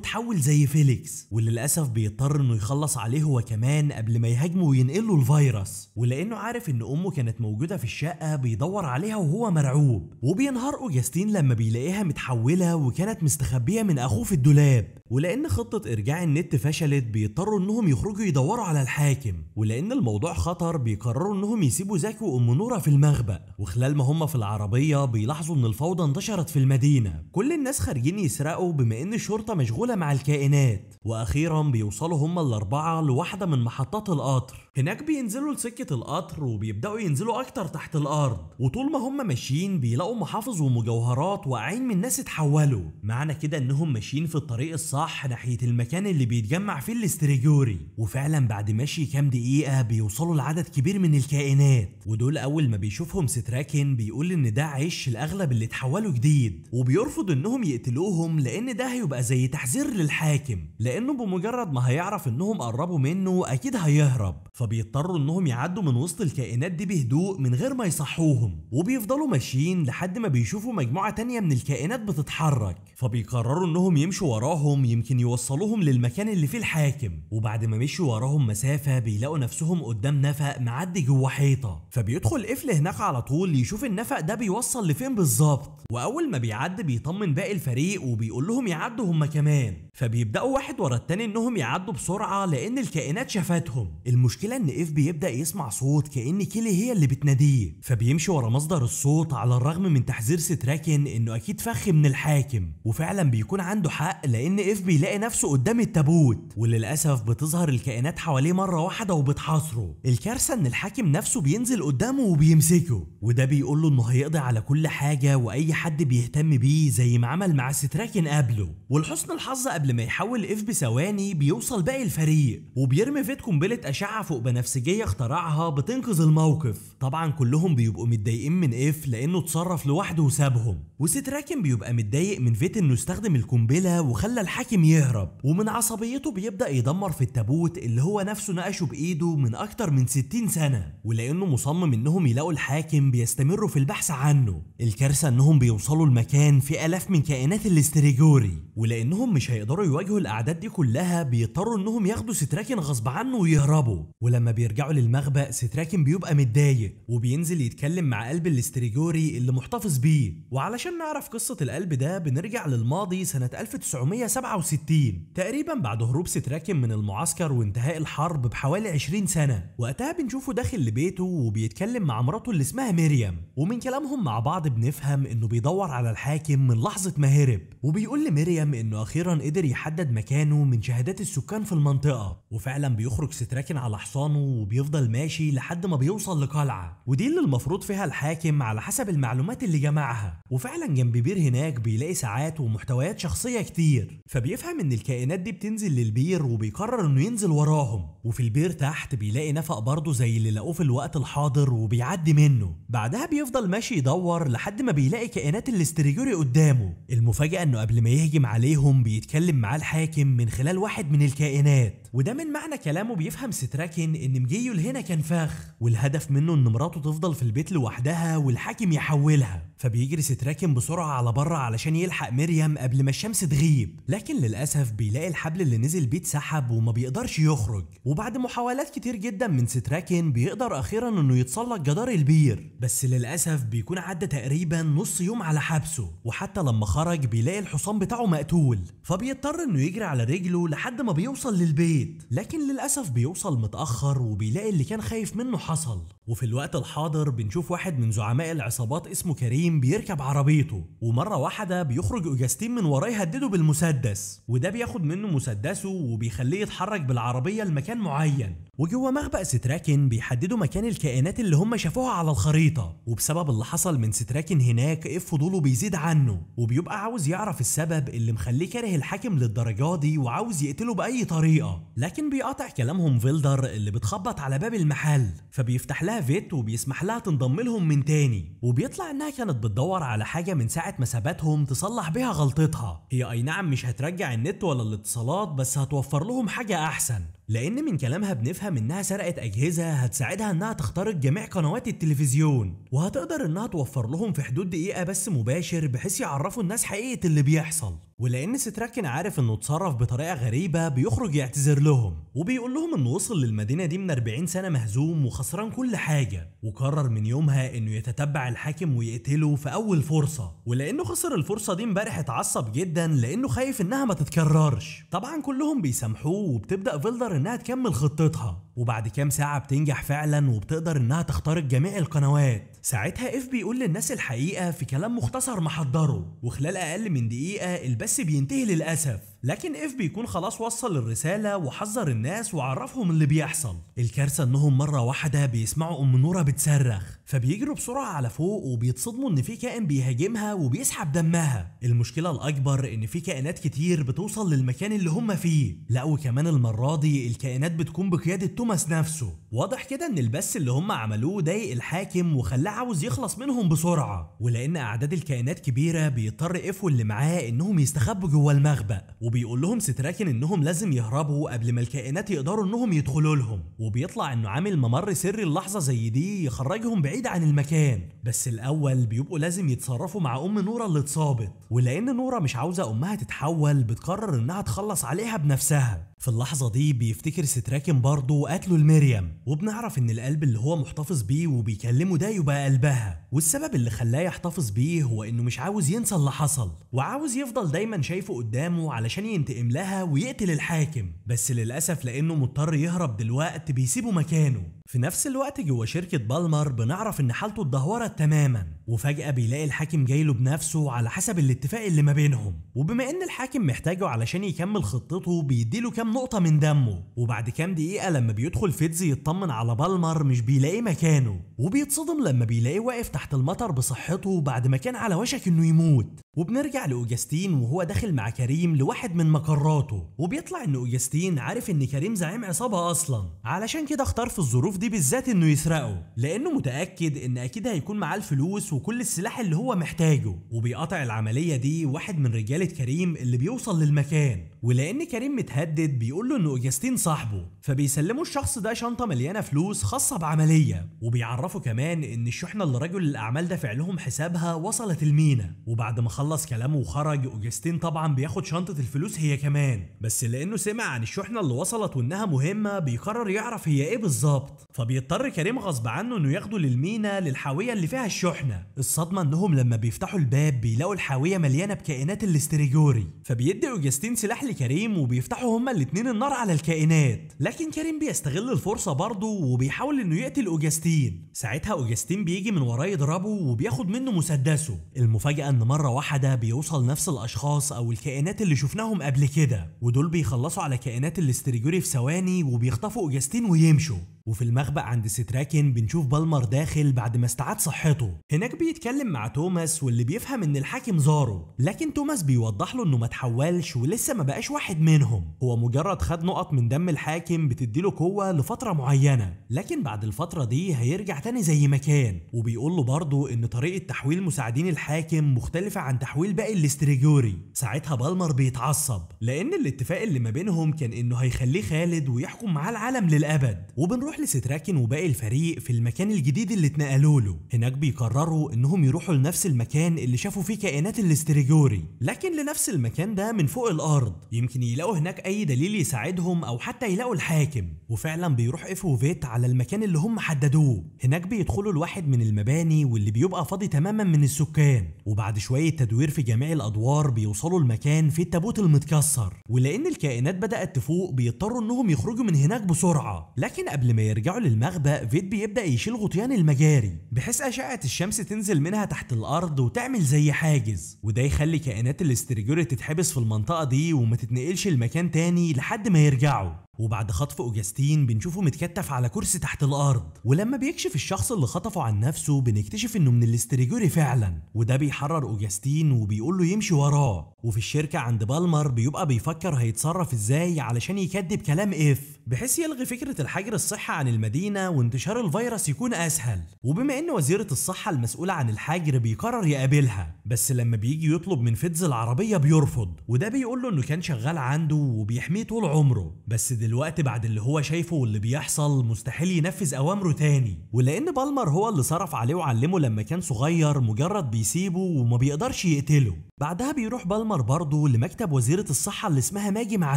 اتحول زي فيليكس وللاسف بيضطر انه يخلص عليه هو كمان قبل ما يهاجمه وينقل له الفيروس ولانه عارف ان امه كانت موجوده في الشقه بيدور عليها وهو مرعوب وبينهار اوجاستين لما بيلاقيها متحوله وكانت مستخبيه من اخوه في الدولاب ولأن خطة إرجاع النت فشلت بيضطروا إنهم يخرجوا يدوروا على الحاكم ولأن الموضوع خطر بيقرروا إنهم يسيبوا زكي وأم نورة في المخبأ وخلال ما هم في العربية بيلاحظوا إن الفوضى انتشرت في المدينة كل الناس خارجين يسرقوا بما إن الشرطة مشغولة مع الكائنات وأخيرا بيوصلوا هم الأربعة لواحدة من محطات القطر هناك بينزلوا لسكة القطر وبيبدأوا ينزلوا أكتر تحت الأرض وطول ما هم ماشيين بيلاقوا محافظ ومجوهرات واقعين من الناس اتحولوا معنى كده إنهم ماشيين في الطريق الصح ناحية المكان اللي بيتجمع فيه الاستريجوري وفعلا بعد مشي كام دقيقة بيوصلوا لعدد كبير من الكائنات ودول أول ما بيشوفهم ستراكن بيقول إن ده عيش الأغلب اللي اتحولوا جديد وبيرفض إنهم يقتلوهم لأن ده هيبقى زي تحذير للحاكم لأنه بمجرد ما هيعرف إنهم قربوا منه أكيد هيهرب فبيضطروا انهم يعدوا من وسط الكائنات دي بهدوء من غير ما يصحوهم وبيفضلوا ماشيين لحد ما بيشوفوا مجموعه تانية من الكائنات بتتحرك فبيقرروا انهم يمشوا وراهم يمكن يوصلوهم للمكان اللي فيه الحاكم وبعد ما مشوا وراهم مسافه بيلاقوا نفسهم قدام نفق معدي جوه حيطه فبيدخل قفل هناك على طول يشوف النفق ده بيوصل لفين بالظبط واول ما بيعد بيطمن باقي الفريق وبيقول لهم يعدوا هم كمان فبيبداوا واحد ورا التاني انهم يعدوا بسرعه لان الكائنات شافتهم المشكله المشكله ان اف بيبدا يسمع صوت كان كيلي هي اللي بتناديه فبيمشي ورا مصدر الصوت على الرغم من تحذير ستراكن انه اكيد فخ من الحاكم وفعلا بيكون عنده حق لان اف بيلاقي نفسه قدام التابوت وللاسف بتظهر الكائنات حواليه مره واحده وبتحاصره الكارثه ان الحاكم نفسه بينزل قدامه وبيمسكه وده بيقول له انه هيقضي على كل حاجه واي حد بيهتم بيه زي ما عمل مع ستراكن قبله ولحسن الحظ قبل ما يحول اف بثواني بيوصل باقي الفريق وبيرمي فيت قنبله اشعه فوق بنفسجية اخترعها بتنقذ الموقف طبعا كلهم بيبقوا متضايقين من اف لانه اتصرف لوحده وسابهم وستراكن بيبقى متضايق من فيت انه استخدم القنبلة وخلى الحاكم يهرب ومن عصبيته بيبدأ يدمر في التابوت اللي هو نفسه نقشه بايده من اكتر من 60 سنة ولانه مصمم انهم يلاقوا الحاكم بيستمروا في البحث عنه الكارثة انهم بيوصلوا المكان في الاف من كائنات الاستريجوري ولانهم مش هيقدروا يواجهوا الاعداد دي كلها بيضطروا انهم ياخدوا ستراكن غصب عنه ويهربوا ولما بيرجعوا للمخبأ ستراكن بيبقى متضايق وبينزل يتكلم مع قلب الاستريجوري اللي محتفظ بيه وعلشان نعرف قصة القلب ده بنرجع للماضي سنة 1967 تقريبا بعد هروب ستراكن من المعسكر وانتهاء الحرب بحوالي 20 سنة وقتها بنشوفه داخل لبيته وبيتكلم مع مراته اللي اسمها مريم ومن كلامهم مع بعض بنفهم انه بيدور على الحاكم من لحظة ما هرب وبيقول لمريم انه اخيرا قدر يحدد مكانه من شهادات السكان في المنطقة وفعلا بيخرج ستراكن على حصان حصانه وبيفضل ماشي لحد ما بيوصل لقلعة ودي اللي المفروض فيها الحاكم على حسب المعلومات اللي جمعها وفعلا جنب بير هناك بيلاقي ساعات ومحتويات شخصية كتير فبيفهم ان الكائنات دي بتنزل للبير وبيقرر انه ينزل وراهم وفي البير تحت بيلاقي نفق برضه زي اللي لقوه في الوقت الحاضر وبيعدي منه بعدها بيفضل ماشي يدور لحد ما بيلاقي كائنات الاستريجوري قدامه المفاجأة انه قبل ما يهجم عليهم بيتكلم معاه الحاكم من خلال واحد من الكائنات وده من معنى كلامه بيفهم ستراكن ان مجيو لهنا كان فخ والهدف منه ان مراته تفضل في البيت لوحدها والحاكم يحولها فبيجري ستراكن بسرعه على بره علشان يلحق مريم قبل ما الشمس تغيب لكن للاسف بيلاقي الحبل اللي نزل بيه اتسحب وما بيقدرش يخرج وبعد محاولات كتير جدا من ستراكن بيقدر اخيرا انه يتسلق جدار البير بس للاسف بيكون عدى تقريبا نص يوم على حبسه وحتى لما خرج بيلاقي الحصان بتاعه مقتول فبيضطر انه يجري على رجله لحد ما بيوصل للبيت البيت لكن للأسف بيوصل متأخر وبيلاقي اللي كان خايف منه حصل وفي الوقت الحاضر بنشوف واحد من زعماء العصابات اسمه كريم بيركب عربيته ومرة واحدة بيخرج أوجستين من وراه يهدده بالمسدس وده بياخد منه مسدسه وبيخليه يتحرك بالعربية لمكان معين وجوه مخبأ ستراكن بيحددوا مكان الكائنات اللي هم شافوها على الخريطة وبسبب اللي حصل من ستراكن هناك إيه فضوله بيزيد عنه وبيبقى عاوز يعرف السبب اللي مخليه كاره الحاكم للدرجة دي وعاوز يقتله بأي طريقة لكن بيقاطع كلامهم فيلدر اللي بتخبط على باب المحل فبيفتح لها فيت وبيسمح لها تنضم لهم من تاني وبيطلع إنها كانت بتدور على حاجة من ساعة ما سابتهم تصلح بيها غلطتها هي أي نعم مش هترجع النت ولا الاتصالات بس هتوفر لهم حاجة أحسن لأن من كلامها بنفهم إنها سرقت أجهزة هتساعدها إنها تخترق جميع قنوات التلفزيون وهتقدر إنها توفر لهم في حدود دقيقة بس مباشر بحيث يعرفوا الناس حقيقة اللي بيحصل ولان ستراكن عارف انه اتصرف بطريقه غريبه بيخرج يعتذر لهم وبيقول لهم انه وصل للمدينه دي من 40 سنه مهزوم وخسران كل حاجه وقرر من يومها انه يتتبع الحاكم ويقتله في اول فرصه ولانه خسر الفرصه دي امبارح اتعصب جدا لانه خايف انها ما تتكررش طبعا كلهم بيسامحوه وبتبدا فيلدر انها تكمل خطتها وبعد كام ساعه بتنجح فعلا وبتقدر انها تخترق جميع القنوات ساعتها اف بيقول للناس الحقيقه في كلام مختصر محضره وخلال اقل من دقيقه بس بينتهي للأسف لكن اف بيكون خلاص وصل الرساله وحذر الناس وعرفهم اللي بيحصل الكارثه انهم مره واحده بيسمعوا ام نوره بتصرخ فبيجروا بسرعه على فوق وبيتصدموا ان في كائن بيهاجمها وبيسحب دمها المشكله الاكبر ان في كائنات كتير بتوصل للمكان اللي هم فيه لا وكمان المره دي الكائنات بتكون بقياده توماس نفسه واضح كده ان البث اللي هم عملوه ضايق الحاكم وخلاه عاوز يخلص منهم بسرعه ولان اعداد الكائنات كبيره بيضطر اف واللي معاه انهم يستخبوا جوه المخبأ وبيقول لهم ستراكن انهم لازم يهربوا قبل ما الكائنات يقدروا انهم يدخلوا لهم وبيطلع انه عامل ممر سري اللحظه زي دي يخرجهم بعيد عن المكان بس الاول بيبقوا لازم يتصرفوا مع ام نوره اللي اتصابت ولان نوره مش عاوزه امها تتحول بتقرر انها تخلص عليها بنفسها في اللحظة دي بيفتكر ستراكن برضه قتله لمريم وبنعرف ان القلب اللي هو محتفظ بيه وبيكلمه ده يبقى قلبها والسبب اللي خلاه يحتفظ بيه هو انه مش عاوز ينسى اللي حصل وعاوز يفضل دايما شايفه قدامه علشان عشان ينتقم لها ويقتل الحاكم بس للأسف لأنه مضطر يهرب دلوقت بيسيبه مكانه في نفس الوقت جوه شركة بالمر بنعرف ان حالته اتدهورت تماما وفجأة بيلاقي الحاكم جاي له بنفسه على حسب الاتفاق اللي ما بينهم وبما ان الحاكم محتاجه علشان يكمل خطته بيديله كام نقطة من دمه وبعد كام دقيقة لما بيدخل فيتزي يطمن على بالمر مش بيلاقي مكانه وبيتصدم لما بيلاقيه واقف تحت المطر بصحته بعد ما كان على وشك انه يموت وبنرجع لأوجستين وهو داخل مع كريم لواحد من مقراته وبيطلع ان أوجستين عارف ان كريم زعيم عصابة اصلا علشان كده اختار في الظروف الظروف دي بالذات انه يسرقه لانه متاكد ان اكيد هيكون معاه الفلوس وكل السلاح اللي هو محتاجه وبيقطع العمليه دي واحد من رجاله كريم اللي بيوصل للمكان ولان كريم متهدد بيقول له ان اوجستين صاحبه فبيسلموا الشخص ده شنطه مليانه فلوس خاصه بعمليه وبيعرفوا كمان ان الشحنه اللي رجل الاعمال دافع لهم حسابها وصلت المينا وبعد ما خلص كلامه وخرج اوجستين طبعا بياخد شنطه الفلوس هي كمان بس لانه سمع عن الشحنه اللي وصلت وانها مهمه بيقرر يعرف هي ايه بالظبط فبيضطر كريم غصب عنه انه ياخده للمينا للحاويه اللي فيها الشحنه الصدمه انهم لما بيفتحوا الباب بيلاقوا الحاويه مليانه بكائنات الاستريجوري فبيدي اوجستين سلاح لكريم وبيفتحوا هما الاتنين النار على الكائنات لكن كريم بيستغل الفرصه برضه وبيحاول انه يقتل اوجستين ساعتها اوجستين بيجي من وراه يضربه وبياخد منه مسدسه المفاجاه ان مره واحده بيوصل نفس الاشخاص او الكائنات اللي شفناهم قبل كده ودول بيخلصوا على كائنات الاستريجوري في ثواني وبيخطفوا اوجستين ويمشوا وفي المخبأ عند ستراكن بنشوف بالمر داخل بعد ما استعاد صحته هناك بيتكلم مع توماس واللي بيفهم ان الحاكم زاره لكن توماس بيوضح له انه ما اتحولش ولسه ما بقاش واحد منهم هو مجرد خد نقط من دم الحاكم بتديله قوة لفترة معينة لكن بعد الفترة دي هيرجع تاني زي ما كان وبيقول له برضه ان طريقة تحويل مساعدين الحاكم مختلفة عن تحويل باقي الاستريجوري ساعتها بالمر بيتعصب لان الاتفاق اللي ما بينهم كان انه هيخليه خالد ويحكم معاه العالم للابد وبنروح بيروح لستراكن وباقي الفريق في المكان الجديد اللي اتنقلوا له هناك بيقرروا انهم يروحوا لنفس المكان اللي شافوا فيه كائنات الاستريجوري لكن لنفس المكان ده من فوق الارض يمكن يلاقوا هناك اي دليل يساعدهم او حتى يلاقوا الحاكم وفعلا بيروح اف وفيت على المكان اللي هم حددوه هناك بيدخلوا لواحد من المباني واللي بيبقى فاضي تماما من السكان وبعد شويه تدوير في جميع الادوار بيوصلوا المكان في التابوت المتكسر ولان الكائنات بدات تفوق بيضطروا انهم يخرجوا من هناك بسرعه لكن قبل ما يرجعوا للمخبأ فيت بيبدأ يشيل غطيان المجاري بحيث أشعة الشمس تنزل منها تحت الأرض وتعمل زي حاجز وده يخلي كائنات الاستريجوري تتحبس في المنطقة دي وما تتنقلش لمكان تاني لحد ما يرجعوا وبعد خطف اوجستين بنشوفه متكتف على كرسي تحت الارض ولما بيكشف الشخص اللي خطفه عن نفسه بنكتشف انه من الاستريجوري فعلا وده بيحرر اوجستين وبيقول له يمشي وراه وفي الشركه عند بالمر بيبقى بيفكر هيتصرف ازاي علشان يكذب كلام اف بحيث يلغي فكره الحجر الصحي عن المدينه وانتشار الفيروس يكون اسهل وبما ان وزيره الصحه المسؤوله عن الحجر بيقرر يقابلها بس لما بيجي يطلب من فيدز العربيه بيرفض وده بيقول له انه كان شغال عنده وبيحميه طول عمره بس دلوقتي بعد اللي هو شايفه واللي بيحصل مستحيل ينفذ اوامره تاني ولان بالمر هو اللي صرف عليه وعلمه لما كان صغير مجرد بيسيبه وما بيقدرش يقتله بعدها بيروح بالمر برضه لمكتب وزيرة الصحة اللي اسمها ماجي مع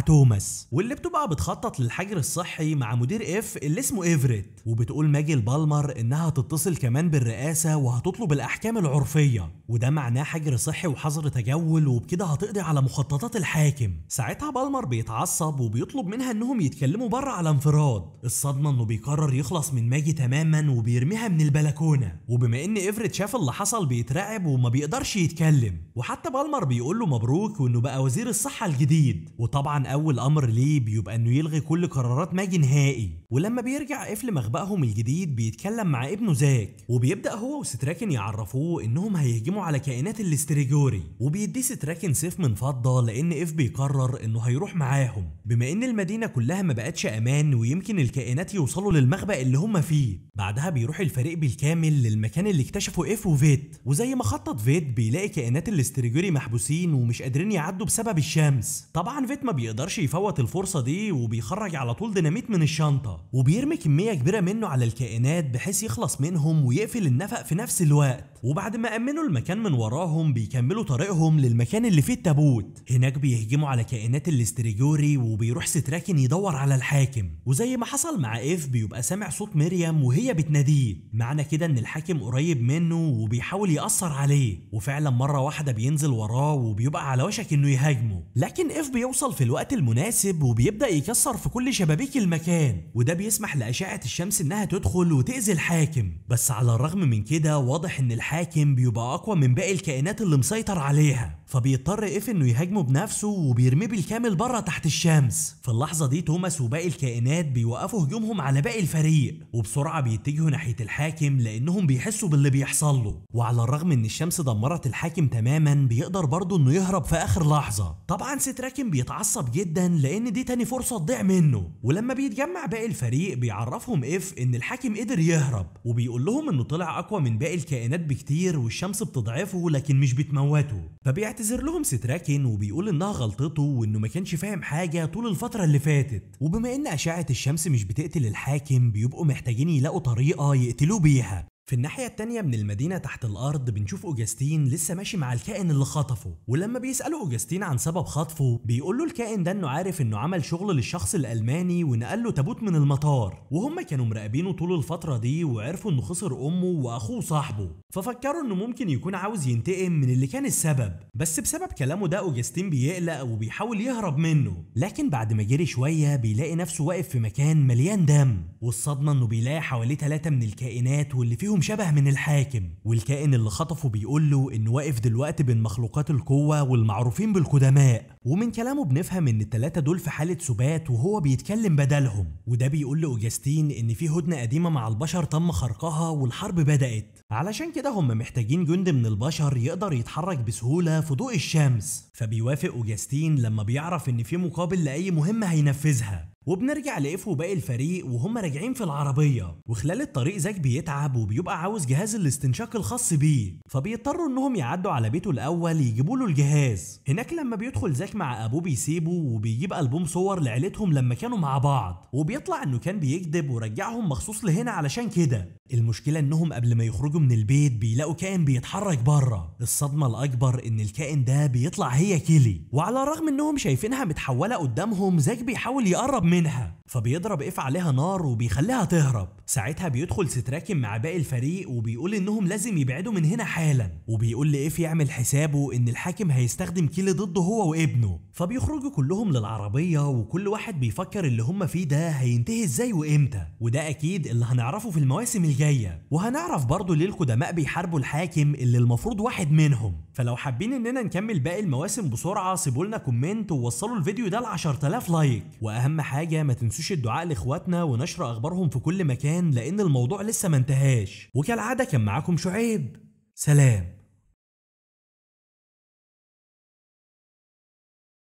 توماس واللي بتبقى بتخطط للحجر الصحي مع مدير اف اللي اسمه ايفريت وبتقول ماجي لبالمر انها هتتصل كمان بالرئاسة وهتطلب الاحكام العرفية وده معناه حجر صحي وحظر تجول وبكده هتقضي على مخططات الحاكم ساعتها بالمر بيتعصب وبيطلب منها انهم كلهم يتكلموا بره على انفراد الصدمة انه بيقرر يخلص من ماجي تماما وبيرميها من البلكونة وبما ان افريت شاف اللي حصل بيترعب وما بيقدرش يتكلم وحتى بالمر بيقول له مبروك وانه بقى وزير الصحة الجديد وطبعا اول امر ليه بيبقى انه يلغي كل قرارات ماجي نهائي ولما بيرجع قفل مخبأهم الجديد بيتكلم مع ابنه زاك وبيبدأ هو وستراكن يعرفوه إنهم هيهجموا على كائنات الاستريجوري وبيديه ستراكن سيف من فضة لأن إف بيقرر إنه هيروح معاهم بما إن المدينة كلها ما بقتش أمان ويمكن الكائنات يوصلوا للمخبأ اللي هم فيه بعدها بيروح الفريق بالكامل للمكان اللي اكتشفوا إف وفيت وزي ما خطط فيت بيلاقي كائنات الاستريجوري محبوسين ومش قادرين يعدوا بسبب الشمس طبعا فيت ما بيقدرش يفوت الفرصة دي وبيخرج على طول ديناميت من الشنطة وبيرمي كمية كبيرة منه على الكائنات بحيث يخلص منهم ويقفل النفق في نفس الوقت وبعد ما امنوا المكان من وراهم بيكملوا طريقهم للمكان اللي فيه التابوت هناك بيهجموا على كائنات الاستريجوري وبيروح ستراكن يدور على الحاكم وزي ما حصل مع اف بيبقى سامع صوت مريم وهي بتناديه معنى كده ان الحاكم قريب منه وبيحاول يأثر عليه وفعلا مرة واحدة بينزل وراه وبيبقى على وشك انه يهاجمه لكن اف بيوصل في الوقت المناسب وبيبدأ يكسر في كل شبابيك المكان وده بيسمح لأشعة الشمس انها تدخل وتأذي الحاكم بس على الرغم من كده واضح ان الحاكم الحاكم بيبقى اقوى من باقي الكائنات اللي مسيطر عليها فبيضطر ايف انه يهاجمه بنفسه وبيرميه بالكامل بره تحت الشمس في اللحظه دي توماس وباقي الكائنات بيوقفوا هجومهم على باقي الفريق وبسرعه بيتجهوا ناحيه الحاكم لانهم بيحسوا باللي بيحصل له وعلى الرغم ان الشمس دمرت الحاكم تماما بيقدر برضه انه يهرب في اخر لحظه طبعا ستراكن بيتعصب جدا لان دي تاني فرصه تضيع منه ولما بيتجمع باقي الفريق بيعرفهم اف ان الحاكم قدر يهرب وبيقول لهم انه طلع اقوى من باقي الكائنات بكتير والشمس بتضعفه لكن مش بتموته فبيعتبر بيعتذر لهم ستراكن وبيقول انها غلطته وانه ما كانش فاهم حاجه طول الفتره اللي فاتت وبما ان اشعه الشمس مش بتقتل الحاكم بيبقوا محتاجين يلاقوا طريقه يقتلوه بيها في الناحية التانية من المدينة تحت الأرض بنشوف أوجستين لسه ماشي مع الكائن اللي خطفه ولما بيسأله أوجستين عن سبب خطفه بيقول له الكائن ده إنه عارف إنه عمل شغل للشخص الألماني ونقل له تابوت من المطار وهم كانوا مراقبينه طول الفترة دي وعرفوا إنه خسر أمه وأخوه صاحبه ففكروا إنه ممكن يكون عاوز ينتقم من اللي كان السبب بس بسبب كلامه ده أوجستين بيقلق وبيحاول يهرب منه لكن بعد ما جري شوية بيلاقي نفسه واقف في مكان مليان دم والصدمة إنه بيلاقي حواليه ثلاثة من الكائنات واللي فيهم فيهم شبه من الحاكم والكائن اللي خطفه بيقول له انه واقف دلوقتي بين مخلوقات القوة والمعروفين بالقدماء ومن كلامه بنفهم ان التلاتة دول في حالة سبات وهو بيتكلم بدلهم وده بيقول لأوجستين ان في هدنة قديمة مع البشر تم خرقها والحرب بدأت علشان كده هم محتاجين جند من البشر يقدر يتحرك بسهولة في ضوء الشمس فبيوافق أوجستين لما بيعرف ان في مقابل لأي مهمة هينفذها وبنرجع لإف وباقي الفريق وهم راجعين في العربيه وخلال الطريق زاك بيتعب وبيبقى عاوز جهاز الاستنشاق الخاص بيه فبيضطروا انهم يعدوا على بيته الاول يجيبوا له الجهاز هناك لما بيدخل زاك مع ابوه بيسيبه وبيجيب البوم صور لعيلتهم لما كانوا مع بعض وبيطلع انه كان بيكذب ورجعهم مخصوص لهنا علشان كده المشكله انهم قبل ما يخرجوا من البيت بيلاقوا كائن بيتحرك بره الصدمه الاكبر ان الكائن ده بيطلع هي كيلي وعلى الرغم انهم شايفينها متحوله قدامهم زاك بيحاول يقرب منه منها فبيضرب اف عليها نار وبيخليها تهرب ساعتها بيدخل ستراكن مع باقي الفريق وبيقول انهم لازم يبعدوا من هنا حالا وبيقول لاف يعمل حسابه ان الحاكم هيستخدم كيلي ضده هو وابنه فبيخرجوا كلهم للعربية وكل واحد بيفكر اللي هم فيه ده هينتهي ازاي وامتى وده اكيد اللي هنعرفه في المواسم الجاية وهنعرف برضه ليه القدماء بيحاربوا الحاكم اللي المفروض واحد منهم فلو حابين اننا نكمل باقي المواسم بسرعة سيبولنا كومنت ووصلوا الفيديو ده ل 10000 لايك واهم حاجة ما تنسوش الدعاء لاخواتنا ونشر اخبارهم في كل مكان لان الموضوع لسه ما انتهاش وكالعادة كان معاكم شعيب سلام